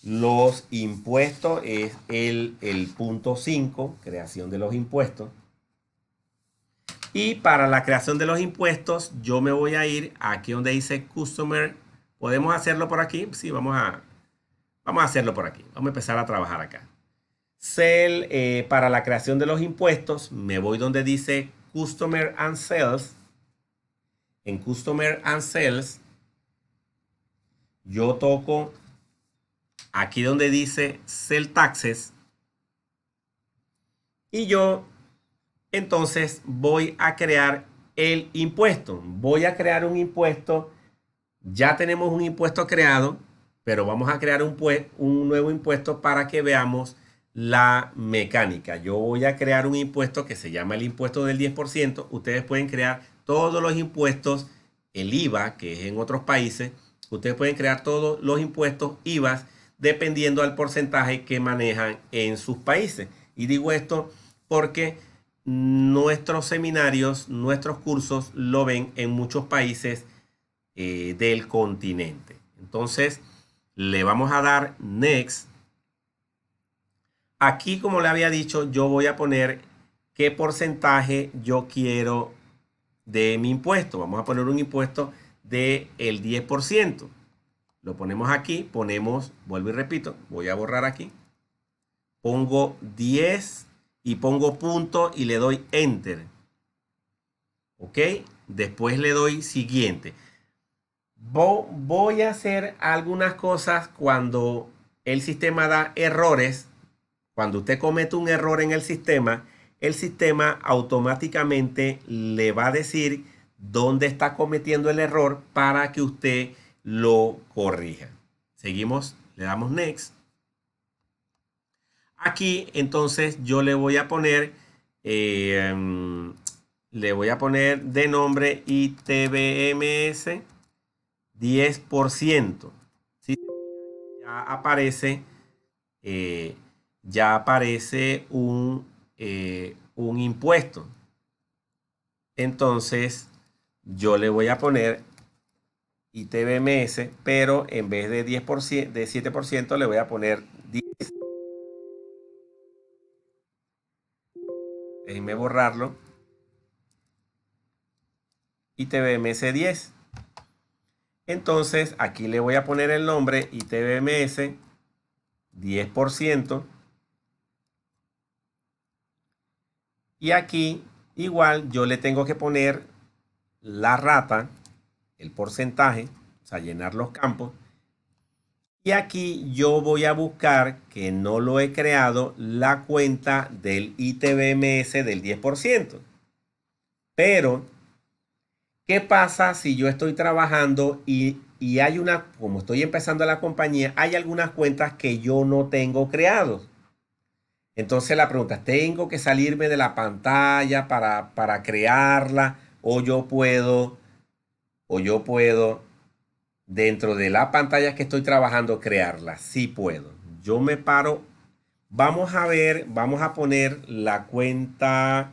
los impuestos es el, punto 5, creación de los impuestos. Y para la creación de los impuestos, yo me voy a ir aquí donde dice Customer. ¿Podemos hacerlo por aquí? Sí, vamos a, vamos a hacerlo por aquí. Vamos a empezar a trabajar acá. Sell, eh, para la creación de los impuestos, me voy donde dice Customer and Sales. En Customer and Sales, yo toco aquí donde dice sell Taxes. Y yo entonces voy a crear el impuesto. Voy a crear un impuesto. Ya tenemos un impuesto creado, pero vamos a crear un, un nuevo impuesto para que veamos la mecánica. Yo voy a crear un impuesto que se llama el impuesto del 10%. Ustedes pueden crear todos los impuestos, el IVA, que es en otros países. Ustedes pueden crear todos los impuestos IVA dependiendo del porcentaje que manejan en sus países. Y digo esto porque nuestros seminarios, nuestros cursos lo ven en muchos países eh, del continente. Entonces, le vamos a dar next. Aquí, como le había dicho, yo voy a poner qué porcentaje yo quiero de mi impuesto. Vamos a poner un impuesto del de 10%. Lo ponemos aquí, ponemos, vuelvo y repito, voy a borrar aquí. Pongo 10 y pongo punto y le doy enter. ¿Ok? Después le doy siguiente. Voy a hacer algunas cosas cuando el sistema da errores. Cuando usted comete un error en el sistema, el sistema automáticamente le va a decir dónde está cometiendo el error para que usted lo corrija. Seguimos, le damos next. Aquí entonces yo le voy a poner, eh, em, le voy a poner de nombre ITBMS 10%. Ya aparece, eh, ya aparece un, eh, un impuesto. Entonces yo le voy a poner ITBMS, pero en vez de, 10%, 7% le voy a poner 10. Déjenme borrarlo. ITBMS 10. Entonces aquí le voy a poner el nombre ITBMS 10%. Y aquí igual yo le tengo que poner la rata el porcentaje, o sea, llenar los campos. Y aquí yo voy a buscar, que no lo he creado, la cuenta del ITBMS del 10%. Pero, ¿qué pasa si yo estoy trabajando y, hay una, como estoy empezando la compañía, hay algunas cuentas que yo no tengo creadas? Entonces la pregunta, ¿tengo que salirme de la pantalla para, para crearla o yo puedo o yo puedo dentro de la pantalla que estoy trabajando crearla Sí puedo. Yo me paro. Vamos a ver, vamos a poner la cuenta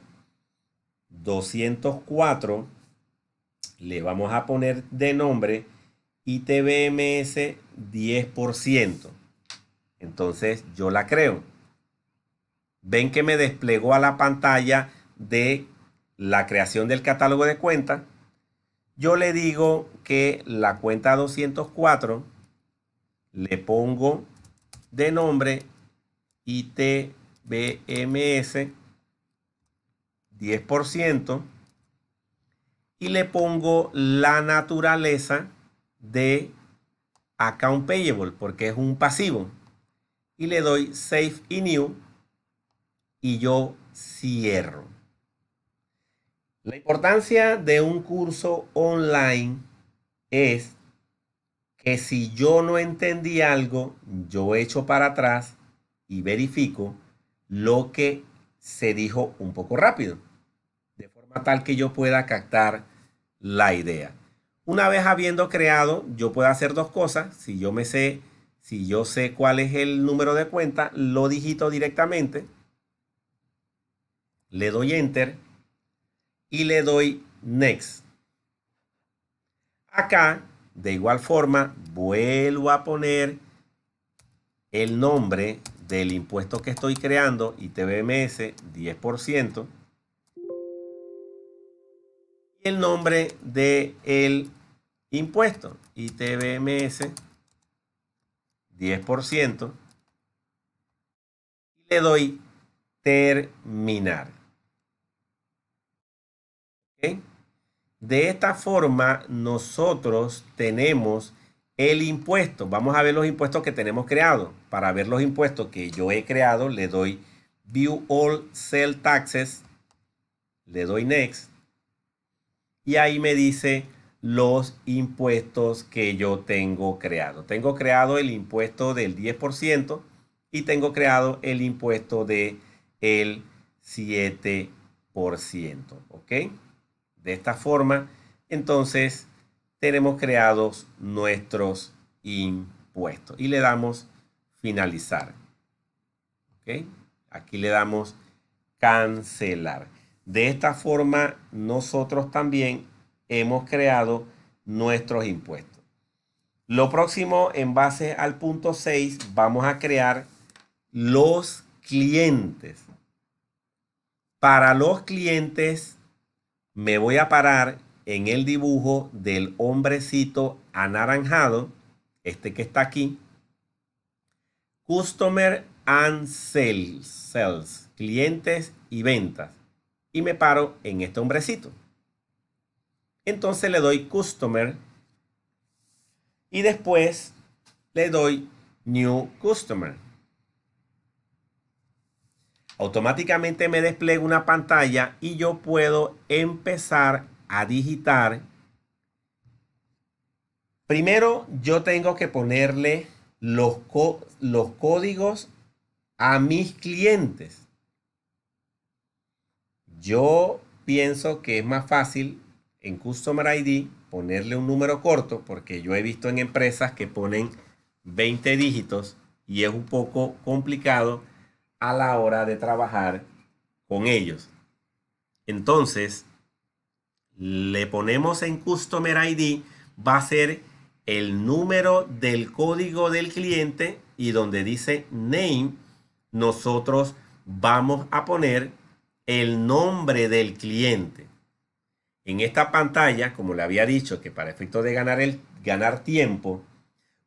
204. Le vamos a poner de nombre ITBMS 10%. Entonces yo la creo. Ven que me desplegó a la pantalla de la creación del catálogo de cuentas yo le digo que la cuenta 204 le pongo de nombre ITBMS 10% y le pongo la naturaleza de account payable porque es un pasivo y le doy save y new y yo cierro. La importancia de un curso online es que si yo no entendí algo, yo echo para atrás y verifico lo que se dijo un poco rápido, de forma tal que yo pueda captar la idea. Una vez habiendo creado, yo puedo hacer dos cosas. Si yo me sé, si yo sé cuál es el número de cuenta, lo digito directamente. Le doy enter y le doy Next. Acá, de igual forma, vuelvo a poner el nombre del impuesto que estoy creando, ITBMS 10%, y el nombre del el impuesto, ITBMS 10%, y le doy terminar. De esta forma, nosotros tenemos el impuesto. Vamos a ver los impuestos que tenemos creados. Para ver los impuestos que yo he creado, le doy View All Cell Taxes. Le doy Next. Y ahí me dice los impuestos que yo tengo creado. Tengo creado el impuesto del 10% y tengo creado el impuesto del 7%. ¿Ok? De esta forma, entonces tenemos creados nuestros impuestos y le damos finalizar. ¿Ok? Aquí le damos cancelar. De esta forma, nosotros también hemos creado nuestros impuestos. Lo próximo, en base al punto 6, vamos a crear los clientes. Para los clientes me voy a parar en el dibujo del hombrecito anaranjado, este que está aquí. Customer and sales, clientes y ventas. Y me paro en este hombrecito. Entonces le doy customer y después le doy new customer automáticamente me despliega una pantalla y yo puedo empezar a digitar. Primero yo tengo que ponerle los, los códigos a mis clientes. Yo pienso que es más fácil en Customer ID ponerle un número corto porque yo he visto en empresas que ponen 20 dígitos y es un poco complicado a la hora de trabajar con ellos. Entonces, le ponemos en Customer ID, va a ser el número del código del cliente y donde dice name, nosotros vamos a poner el nombre del cliente. En esta pantalla, como le había dicho, que para efecto de ganar, el, ganar tiempo,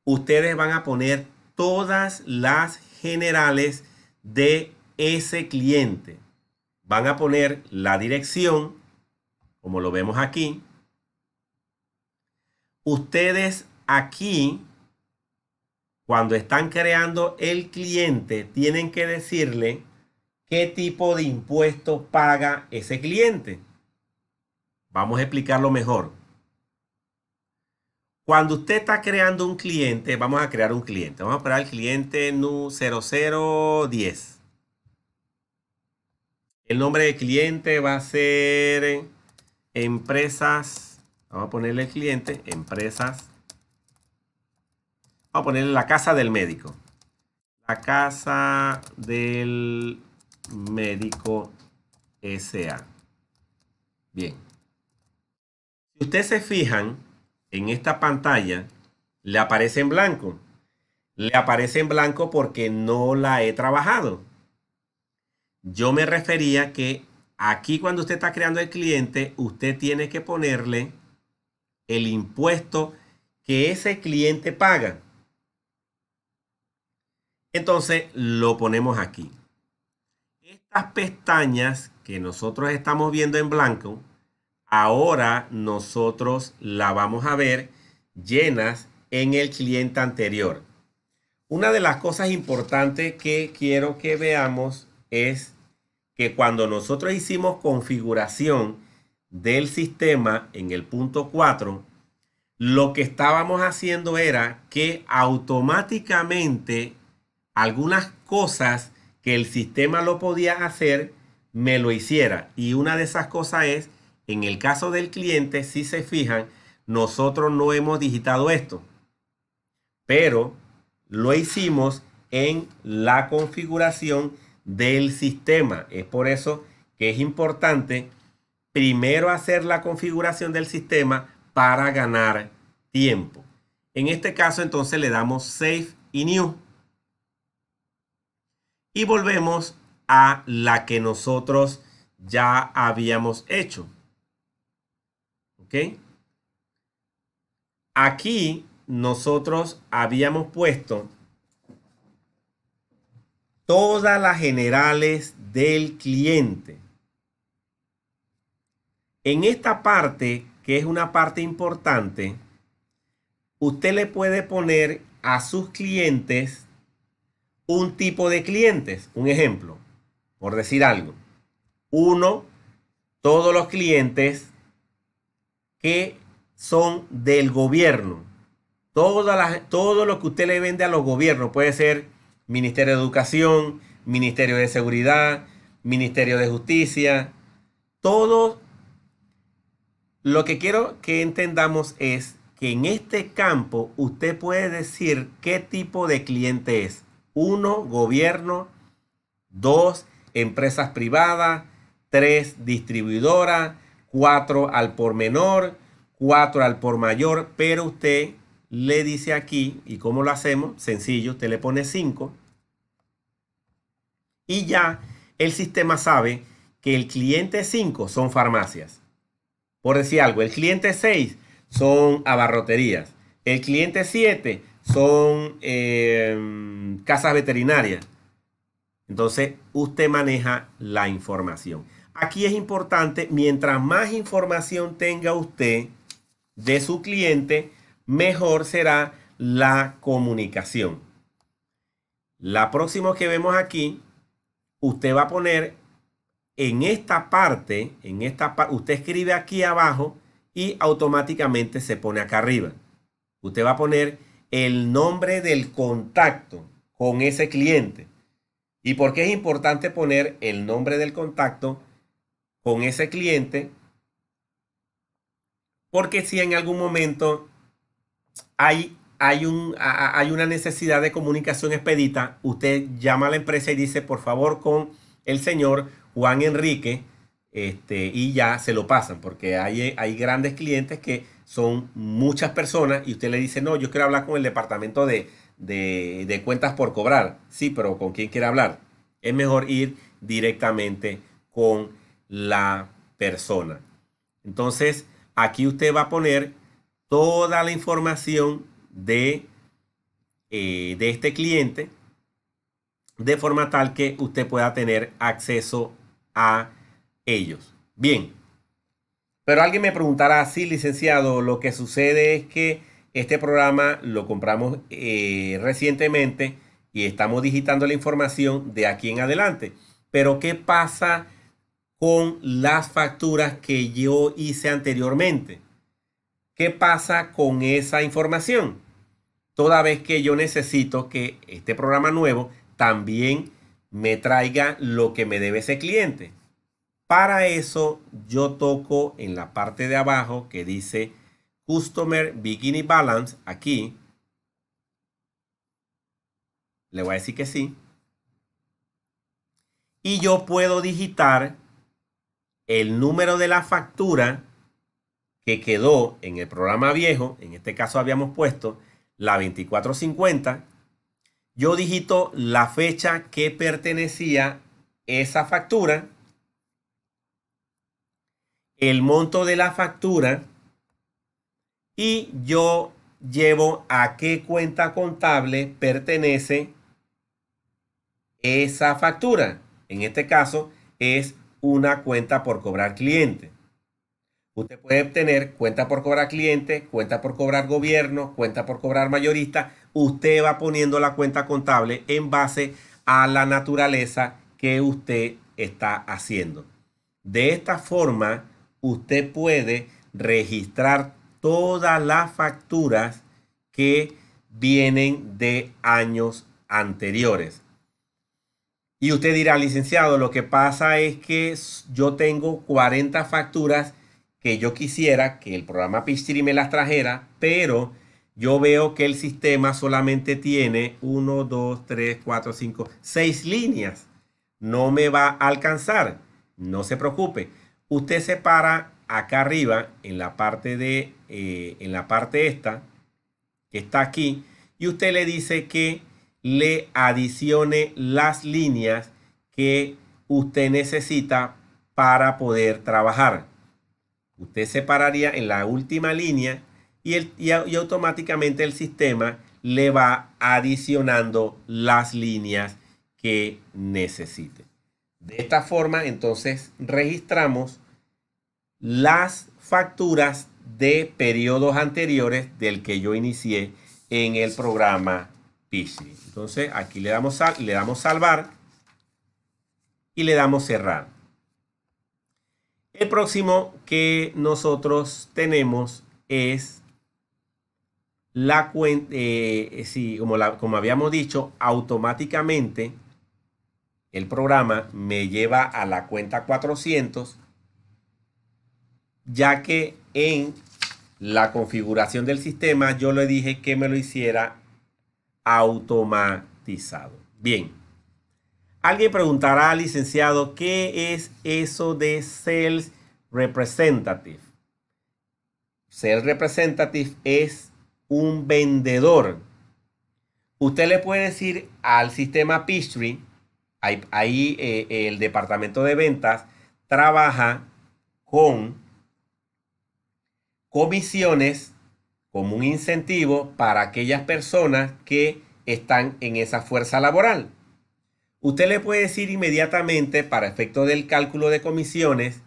ustedes van a poner todas las generales de ese cliente. Van a poner la dirección, como lo vemos aquí. Ustedes aquí, cuando están creando el cliente, tienen que decirle qué tipo de impuesto paga ese cliente. Vamos a explicarlo mejor. Cuando usted está creando un cliente, vamos a crear un cliente. Vamos a crear el cliente nu 0010. El nombre de cliente va a ser empresas. Vamos a ponerle el cliente, empresas. Vamos a ponerle la casa del médico. La casa del médico SA. Bien. Si ustedes se fijan, en esta pantalla le aparece en blanco. Le aparece en blanco porque no la he trabajado. Yo me refería que aquí cuando usted está creando el cliente, usted tiene que ponerle el impuesto que ese cliente paga. Entonces lo ponemos aquí. Estas pestañas que nosotros estamos viendo en blanco, ahora nosotros la vamos a ver llenas en el cliente anterior. Una de las cosas importantes que quiero que veamos es que cuando nosotros hicimos configuración del sistema en el punto 4, lo que estábamos haciendo era que automáticamente algunas cosas que el sistema lo podía hacer, me lo hiciera. Y una de esas cosas es en el caso del cliente, si se fijan, nosotros no hemos digitado esto, pero lo hicimos en la configuración del sistema. Es por eso que es importante primero hacer la configuración del sistema para ganar tiempo. En este caso entonces le damos Save y New. Y volvemos a la que nosotros ya habíamos hecho. Aquí nosotros habíamos puesto todas las generales del cliente. En esta parte, que es una parte importante, usted le puede poner a sus clientes un tipo de clientes. Un ejemplo, por decir algo. Uno, todos los clientes que son del gobierno. todo lo que usted le vende a los gobiernos puede ser Ministerio de Educación, Ministerio de Seguridad, Ministerio de Justicia. Todo lo que quiero que entendamos es que en este campo usted puede decir qué tipo de cliente es. Uno, gobierno. Dos, empresas privadas. Tres, distribuidora 4 al por menor, 4 al por mayor, pero usted le dice aquí, ¿y cómo lo hacemos? Sencillo, usted le pone 5 y ya el sistema sabe que el cliente 5 son farmacias. Por decir algo, el cliente 6 son abarroterías, el cliente 7 son em, casas veterinarias. Entonces, usted maneja la información. Aquí es importante, mientras más información tenga usted de su cliente, mejor será la comunicación. La próxima que vemos aquí, usted va a poner en esta parte, en esta usted escribe aquí abajo y automáticamente se pone acá arriba. Usted va a poner el nombre del contacto con ese cliente. ¿Y por qué es importante poner el nombre del contacto? con ese cliente, porque si en algún momento hay, hay, un, hay una necesidad de comunicación expedita, usted llama a la empresa y dice, por favor, con el señor Juan Enrique, este, y ya se lo pasan, porque hay, hay grandes clientes que son muchas personas y usted le dice, no, yo quiero hablar con el departamento de, de cuentas por cobrar. Sí, pero ¿con quién quiere hablar? Es mejor ir directamente con la persona. Entonces, aquí usted va a poner toda la información de, eh, de este cliente de forma tal que usted pueda tener acceso a ellos. Bien, pero alguien me preguntará, si licenciado, lo que sucede es que este programa lo compramos eh, recientemente y estamos digitando la información de aquí en adelante. Pero ¿qué pasa con las facturas que yo hice anteriormente. ¿Qué pasa con esa información? Toda vez que yo necesito que este programa nuevo también me traiga lo que me debe ese cliente. Para eso yo toco en la parte de abajo que dice Customer Beginning Balance aquí. Le voy a decir que sí. Y yo puedo digitar el número de la factura que quedó en el programa viejo, en este caso habíamos puesto la 2450, yo digito la fecha que pertenecía esa factura, el monto de la factura y yo llevo a qué cuenta contable pertenece esa factura. En este caso es una cuenta por cobrar cliente. Usted puede obtener cuenta por cobrar cliente, cuenta por cobrar gobierno, cuenta por cobrar mayorista. Usted va poniendo la cuenta contable en base a la naturaleza que usted está haciendo. De esta forma, usted puede registrar todas las facturas que vienen de años anteriores. Y usted dirá, licenciado, lo que pasa es que yo tengo 40 facturas que yo quisiera que el programa Pistri me las trajera, pero yo veo que el sistema solamente tiene 1, 2, 3, 4, 5, 6 líneas. No me va a alcanzar. No se preocupe. Usted se para acá arriba en la parte de, eh, en la parte esta, que está aquí, y usted le dice que le adicione las líneas que usted necesita para poder trabajar. Usted se pararía en la última línea y, y, automáticamente el sistema le va adicionando las líneas que necesite. De esta forma, entonces, registramos las facturas de periodos anteriores del que yo inicié en el programa PC. Entonces aquí le damos, le damos salvar y le damos cerrar. El próximo que nosotros tenemos es la cuenta, eh, como, como habíamos dicho, automáticamente el programa me lleva a la cuenta 400, ya que en la configuración del sistema yo le dije que me lo hiciera automatizado. Bien. Alguien preguntará, licenciado, ¿qué es eso de Sales Representative? Sales Representative es un vendedor. Usted le puede decir al sistema Pistry, ahí, eh, el departamento de ventas trabaja con comisiones como un incentivo para aquellas personas que están en esa fuerza laboral. Usted le puede decir inmediatamente, para efecto del cálculo de comisiones,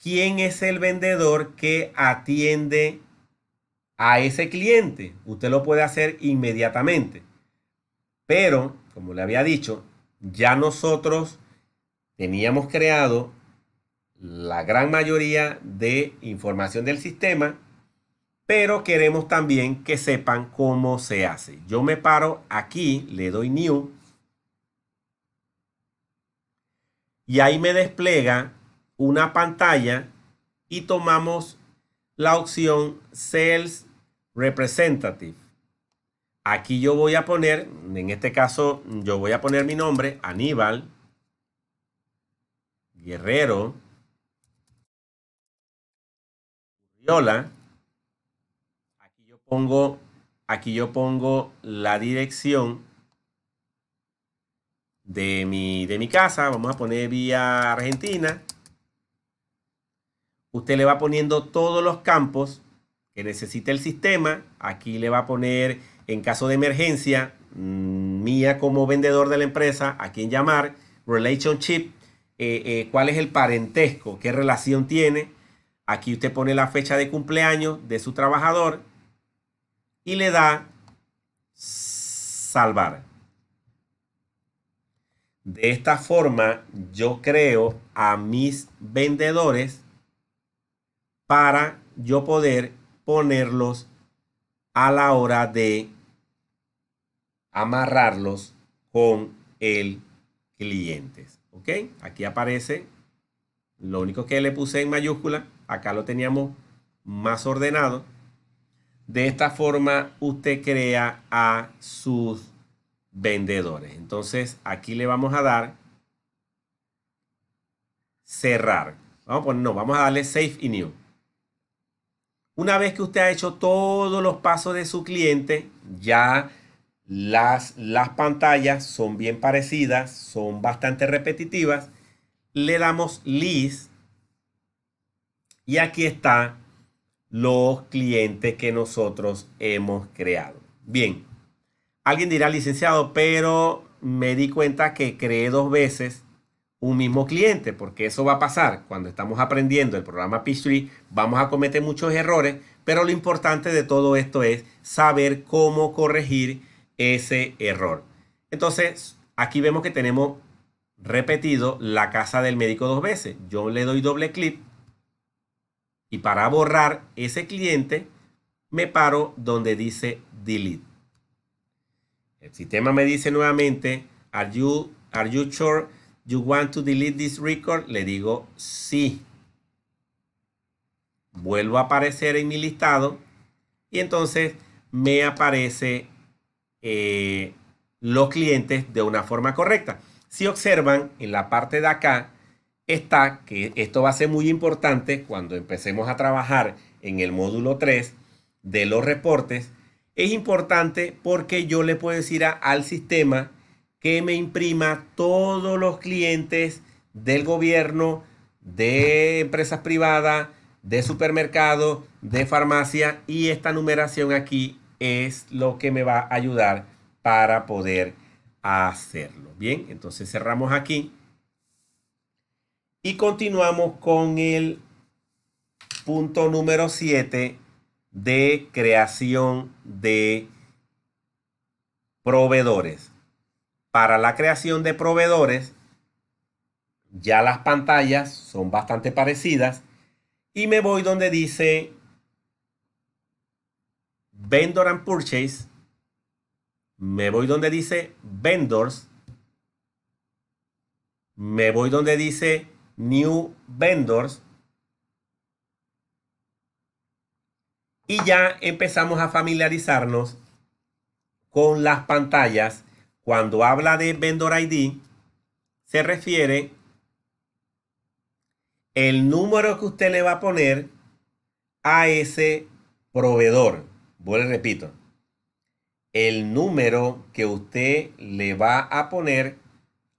quién es el vendedor que atiende a ese cliente. Usted lo puede hacer inmediatamente. Pero, como le había dicho, ya nosotros teníamos creado la gran mayoría de información del sistema pero queremos también que sepan cómo se hace. Yo me paro aquí, le doy New y ahí me despliega una pantalla y tomamos la opción Sales Representative. Aquí yo voy a poner, en este caso yo voy a poner mi nombre, Aníbal Guerrero Viola aquí yo pongo la dirección de mi, de mi casa. Vamos a poner vía Argentina. Usted le va poniendo todos los campos que necesita el sistema. Aquí le va a poner, en caso de emergencia, mm, mía como vendedor de la empresa, a quién llamar, relationship, eh, eh, cuál es el parentesco, qué relación tiene. Aquí usted pone la fecha de cumpleaños de su trabajador y le da salvar. De esta forma yo creo a mis vendedores para yo poder ponerlos a la hora de amarrarlos con el cliente. ¿Ok? Aquí aparece lo único que le puse en mayúscula. Acá lo teníamos más ordenado. De esta forma usted crea a sus vendedores. Entonces aquí le vamos a dar cerrar. Vamos a poner, no, vamos a darle Save y New. Una vez que usted ha hecho todos los pasos de su cliente, ya las, las pantallas son bien parecidas, son bastante repetitivas. Le damos List y aquí está los clientes que nosotros hemos creado. Bien, alguien dirá, licenciado, pero me di cuenta que creé dos veces un mismo cliente, porque eso va a pasar. Cuando estamos aprendiendo el programa P3 vamos a cometer muchos errores, pero lo importante de todo esto es saber cómo corregir ese error. Entonces, aquí vemos que tenemos repetido la casa del médico dos veces. Yo le doy doble clic y para borrar ese cliente, me paro donde dice delete. El sistema me dice nuevamente, are you, are you sure you want to delete this record? Le digo sí. Vuelvo a aparecer en mi listado y entonces me aparece eh, los clientes de una forma correcta. Si observan en la parte de acá, está que esto va a ser muy importante cuando empecemos a trabajar en el módulo 3 de los reportes. Es importante porque yo le puedo decir al sistema que me imprima todos los clientes del gobierno, de empresas privadas, de supermercado, de farmacia y esta numeración aquí es lo que me va a ayudar para poder hacerlo. Bien, entonces cerramos aquí. Y continuamos con el punto número 7 de creación de proveedores. Para la creación de proveedores, ya las pantallas son bastante parecidas y me voy donde dice Vendor and Purchase. Me voy donde dice Vendors. Me voy donde dice New Vendors. Y ya empezamos a familiarizarnos con las pantallas. Cuando habla de Vendor ID, se refiere el número que usted le va a poner a ese proveedor. Vuelvo y repito. El número que usted le va a poner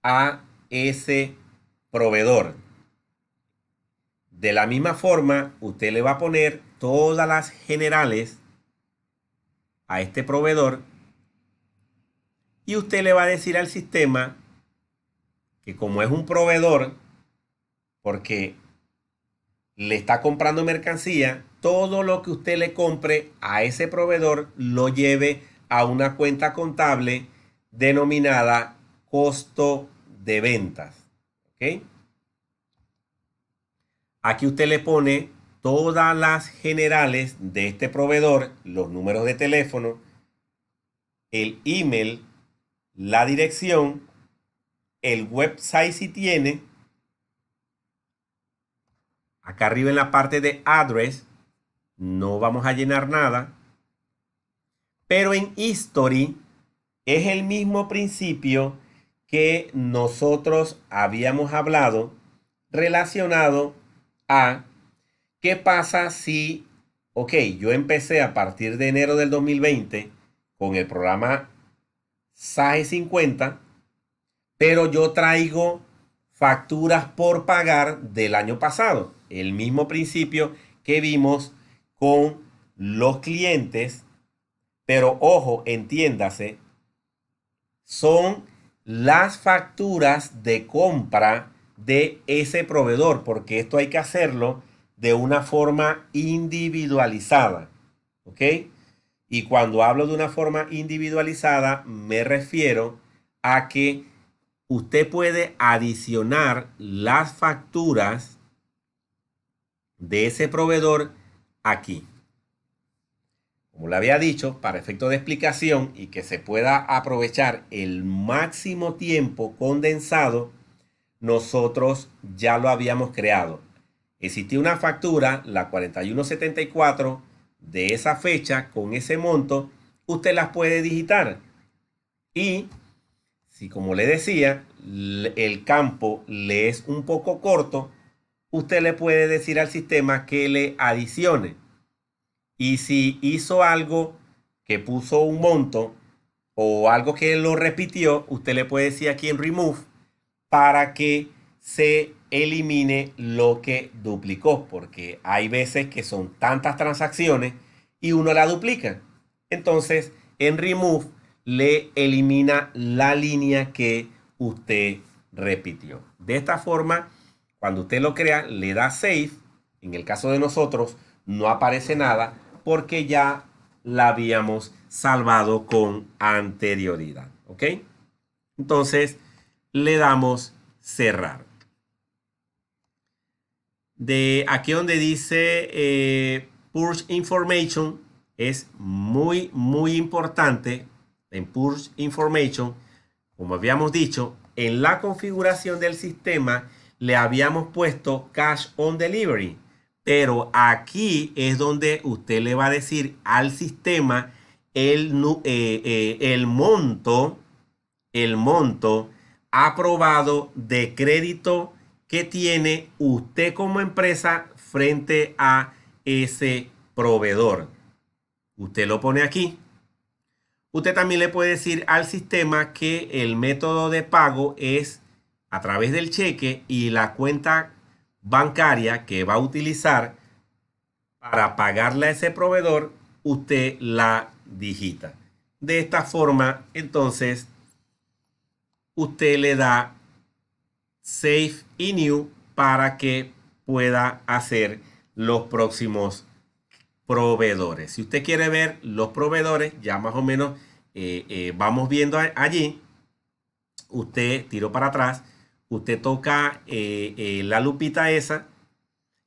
a ese proveedor. De la misma forma, usted le va a poner todas las generales a este proveedor y usted le va a decir al sistema que como es un proveedor, porque le está comprando mercancía, todo lo que usted le compre a ese proveedor lo lleve a una cuenta contable denominada costo de ventas. ¿Ok? Aquí usted le pone todas las generales de este proveedor, los números de teléfono, el email, la dirección, el website si tiene. Acá arriba en la parte de address no vamos a llenar nada. Pero en history es el mismo principio que nosotros habíamos hablado relacionado a qué pasa si, ok, yo empecé a partir de enero del 2020 con el programa SAGE 50, pero yo traigo facturas por pagar del año pasado. El mismo principio que vimos con los clientes, pero ojo, entiéndase, son las facturas de compra de ese proveedor, porque esto hay que hacerlo de una forma individualizada. ¿Ok? Y cuando hablo de una forma individualizada, me refiero a que usted puede adicionar las facturas de ese proveedor aquí. Como le había dicho, para efecto de explicación y que se pueda aprovechar el máximo tiempo condensado, nosotros ya lo habíamos creado. existió una factura, la 4174, de esa fecha con ese monto, usted las puede digitar. Y si, como le decía, el campo le es un poco corto, usted le puede decir al sistema que le adicione. Y si hizo algo que puso un monto o algo que lo repitió, usted le puede decir aquí en remove para que se elimine lo que duplicó, porque hay veces que son tantas transacciones y uno la duplica. Entonces, en remove le elimina la línea que usted repitió. De esta forma, cuando usted lo crea, le da save. En el caso de nosotros, no aparece nada porque ya la habíamos salvado con anterioridad. ¿Ok? Entonces, le damos cerrar. De aquí donde dice eh, Information, es muy, muy importante en push Information, como habíamos dicho, en la configuración del sistema le habíamos puesto Cash on Delivery, pero aquí es donde usted le va a decir al sistema el, eh, eh, el monto, el monto aprobado de crédito que tiene usted como empresa frente a ese proveedor. Usted lo pone aquí. Usted también le puede decir al sistema que el método de pago es a través del cheque y la cuenta bancaria que va a utilizar para pagarle a ese proveedor, usted la digita. De esta forma, entonces, usted le da Save y New para que pueda hacer los próximos proveedores. Si usted quiere ver los proveedores, ya más o menos eh, eh, vamos viendo allí. Usted tiro para atrás, usted toca eh, la lupita esa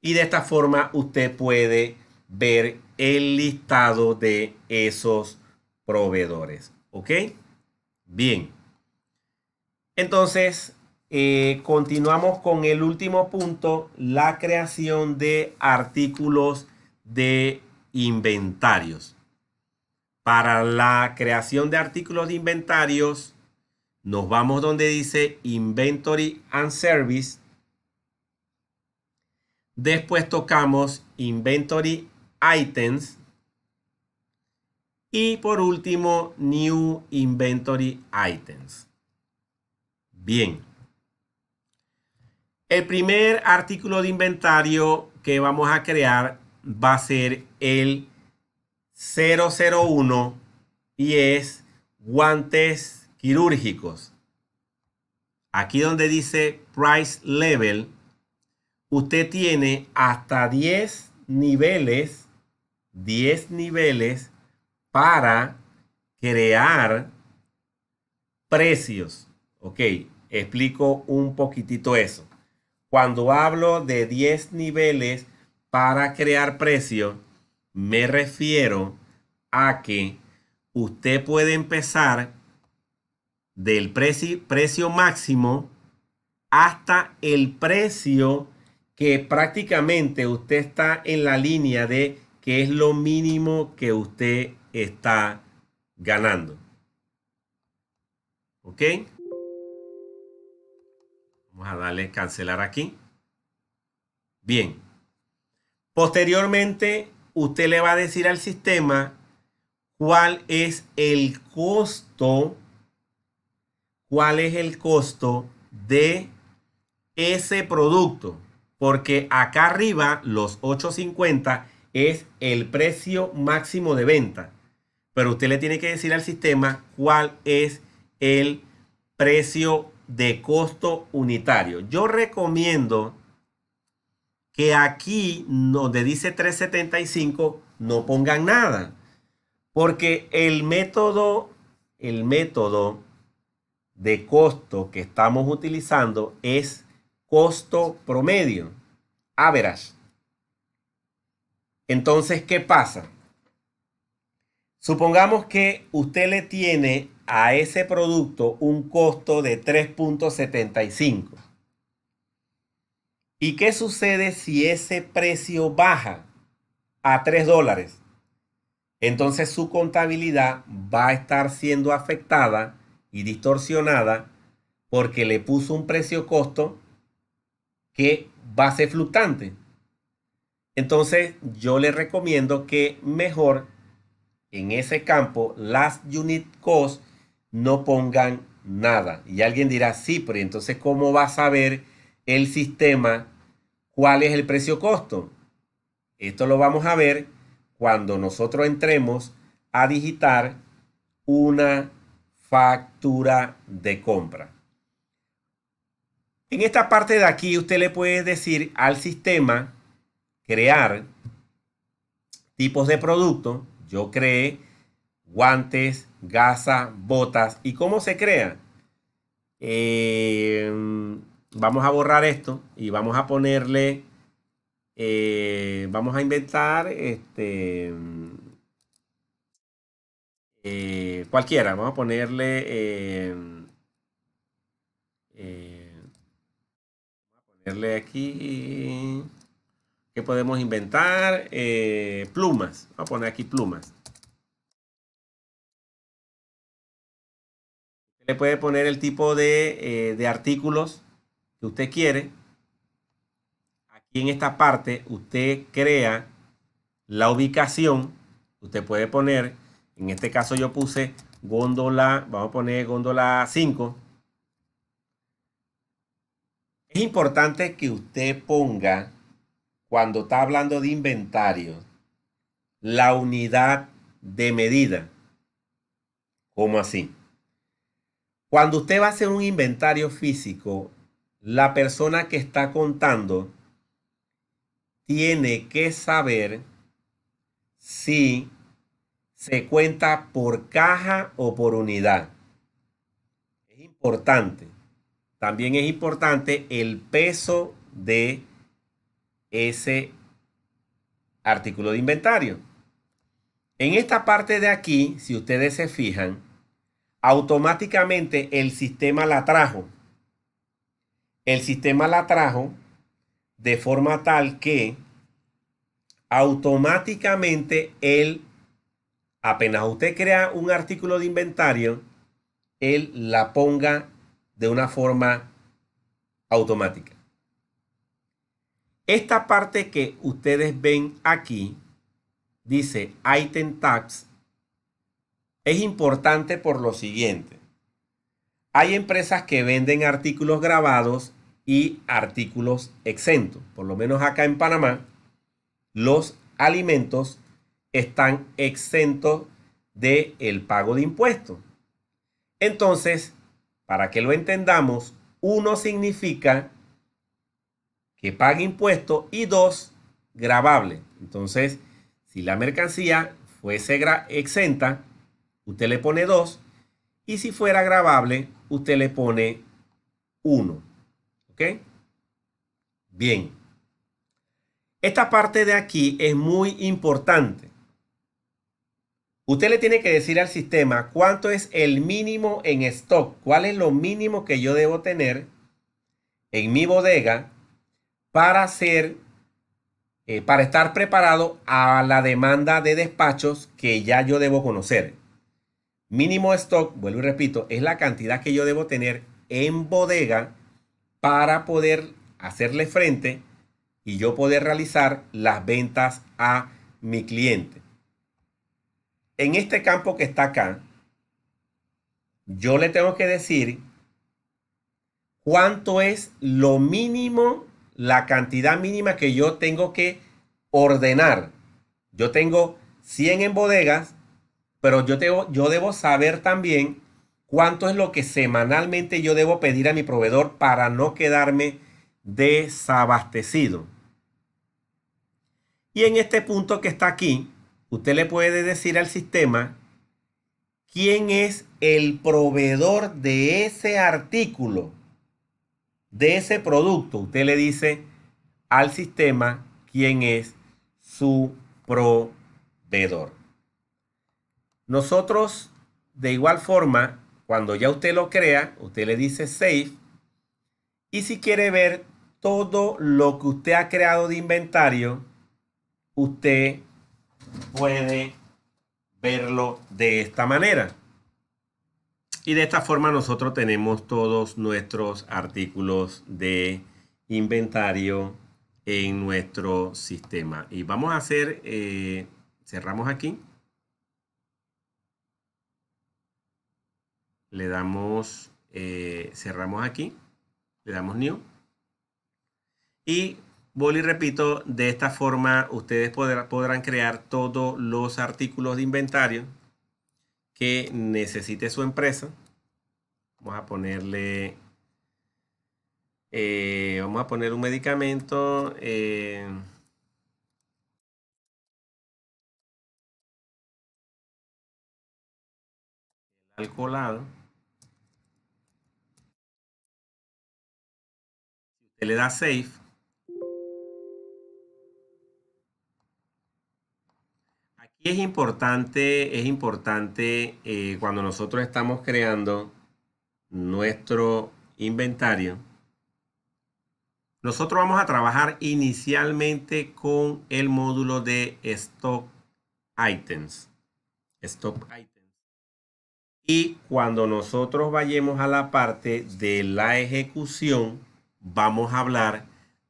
y de esta forma usted puede ver el listado de esos proveedores. ¿Ok? Bien. Entonces, eh, continuamos con el último punto, la creación de artículos de inventarios. Para la creación de artículos de inventarios, nos vamos donde dice Inventory and Service. Después tocamos Inventory Items. Y por último, New Inventory Items. Bien. El primer artículo de inventario que vamos a crear va a ser el 001 y es guantes quirúrgicos. Aquí donde dice price level, usted tiene hasta 10 niveles, 10 niveles para crear precios. Ok, explico un poquitito eso. Cuando hablo de 10 niveles para crear precio, me refiero a que usted puede empezar del precio máximo hasta el precio que prácticamente usted está en la línea de que es lo mínimo que usted está ganando. ¿Ok? Vamos a darle cancelar aquí. Bien. Posteriormente, usted le va a decir al sistema cuál es el costo, cuál es el costo de ese producto. Porque acá arriba, los 8.50 es el precio máximo de venta. Pero usted le tiene que decir al sistema cuál es el precio de costo unitario. Yo recomiendo que aquí donde dice 375 no pongan nada, porque el método, el método de costo que estamos utilizando es costo promedio, average. Ah, Entonces, ¿qué pasa? Supongamos que usted le tiene a ese producto un costo de 3.75. ¿Y qué sucede si ese precio baja a 3 dólares? Entonces su contabilidad va a estar siendo afectada y distorsionada porque le puso un precio costo que va a ser fluctuante. Entonces yo le recomiendo que mejor en ese campo las unit cost no pongan nada. Y alguien dirá, sí, pero entonces ¿cómo va a saber el sistema cuál es el precio costo? Esto lo vamos a ver cuando nosotros entremos a digitar una factura de compra. En esta parte de aquí usted le puede decir al sistema crear tipos de producto. Yo creé guantes, gasa, botas. ¿Y cómo se crea? Eh, vamos a borrar esto y vamos a ponerle, eh, vamos a inventar este... Eh, cualquiera, vamos a ponerle... vamos a ponerle aquí... ¿Qué podemos inventar? plumas. Vamos a poner aquí plumas. Usted puede poner el tipo eh, de, artículos que usted quiere. Aquí en esta parte usted crea la ubicación. Usted puede poner, en este caso yo puse góndola, vamos a poner góndola 5. Es importante que usted ponga, cuando está hablando de inventario, la unidad de medida. Como así? Cuando usted va a hacer un inventario físico, la persona que está contando tiene que saber si se cuenta por caja o por unidad. Es importante. También es importante el peso de ese artículo de inventario. En esta parte de aquí, si ustedes se fijan, automáticamente el sistema la trajo. El sistema la trajo de forma tal que automáticamente él, apenas usted crea un artículo de inventario, él la ponga de una forma automática. Esta parte que ustedes ven aquí dice item tags es importante por lo siguiente. Hay empresas que venden artículos grabados y artículos exentos. Por lo menos acá en Panamá, los alimentos están exentos del pago de impuestos. Entonces, para que lo entendamos, uno significa que paga impuestos y dos, grabable. Entonces, si la mercancía fuese exenta, usted le pone 2. Y si fuera grabable, usted le pone 1. ¿Ok? Bien. Esta parte de aquí es muy importante. Usted le tiene que decir al sistema cuánto es el mínimo en stock, cuál es lo mínimo que yo debo tener en mi bodega para eh, para estar preparado a la demanda de despachos que ya yo debo conocer. Mínimo stock, vuelvo y repito, es la cantidad que yo debo tener en bodega para poder hacerle frente y yo poder realizar las ventas a mi cliente. En este campo que está acá, yo le tengo que decir cuánto es lo mínimo, la cantidad mínima que yo tengo que ordenar. Yo tengo 100 en bodegas pero yo, yo debo saber también cuánto es lo que semanalmente yo debo pedir a mi proveedor para no quedarme desabastecido. Y en este punto que está aquí, usted le puede decir al sistema quién es el proveedor de ese artículo, de ese producto. Usted le dice al sistema quién es su proveedor. Nosotros, de igual forma, cuando ya usted lo crea, usted le dice save. Y si quiere ver todo lo que usted ha creado de inventario, usted puede verlo de esta manera. Y de esta forma nosotros tenemos todos nuestros artículos de inventario en nuestro sistema. Y vamos a hacer, eh, cerramos aquí. le damos, eh, cerramos aquí, le damos New. Y vuelvo y repito, de esta forma ustedes podrán crear todos los artículos de inventario que necesite su empresa. Vamos a ponerle, eh, vamos a poner un medicamento. Eh, alcoholado. Se le da save. Aquí es importante, es importante eh, cuando nosotros estamos creando nuestro inventario. Nosotros vamos a trabajar inicialmente con el módulo de Stock Items. Stock Items. Y cuando nosotros vayamos a la parte de la ejecución, vamos a hablar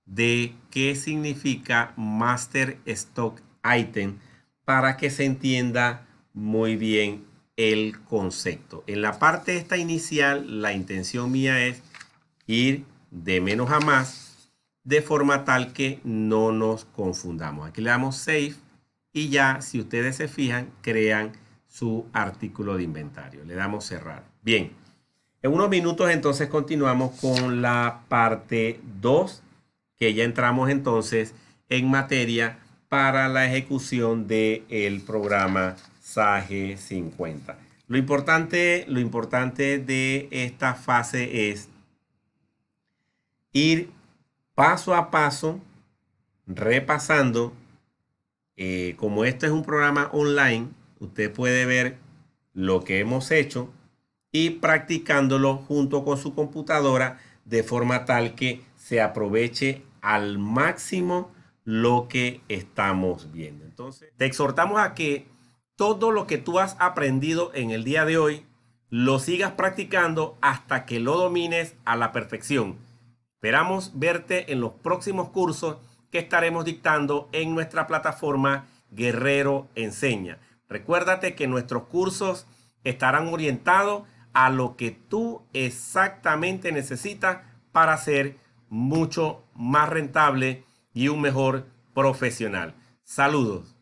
de qué significa Master Stock Item para que se entienda muy bien el concepto. En la parte esta inicial, la intención mía es ir de menos a más de forma tal que no nos confundamos. Aquí le damos save y ya, si ustedes se fijan, crean su artículo de inventario. Le damos cerrar. Bien, en unos minutos entonces continuamos con la parte 2, que ya entramos entonces en materia para la ejecución del el programa SAGE 50. Lo importante, lo importante de esta fase es ir paso a paso repasando. Eh, como este es un programa online, usted puede ver lo que hemos hecho y practicándolo junto con su computadora de forma tal que se aproveche al máximo lo que estamos viendo. Entonces, te exhortamos a que todo lo que tú has aprendido en el día de hoy lo sigas practicando hasta que lo domines a la perfección. Esperamos verte en los próximos cursos que estaremos dictando en nuestra plataforma Guerrero Enseña. Recuérdate que nuestros cursos estarán orientados a lo que tú exactamente necesitas para ser mucho más rentable y un mejor profesional. Saludos.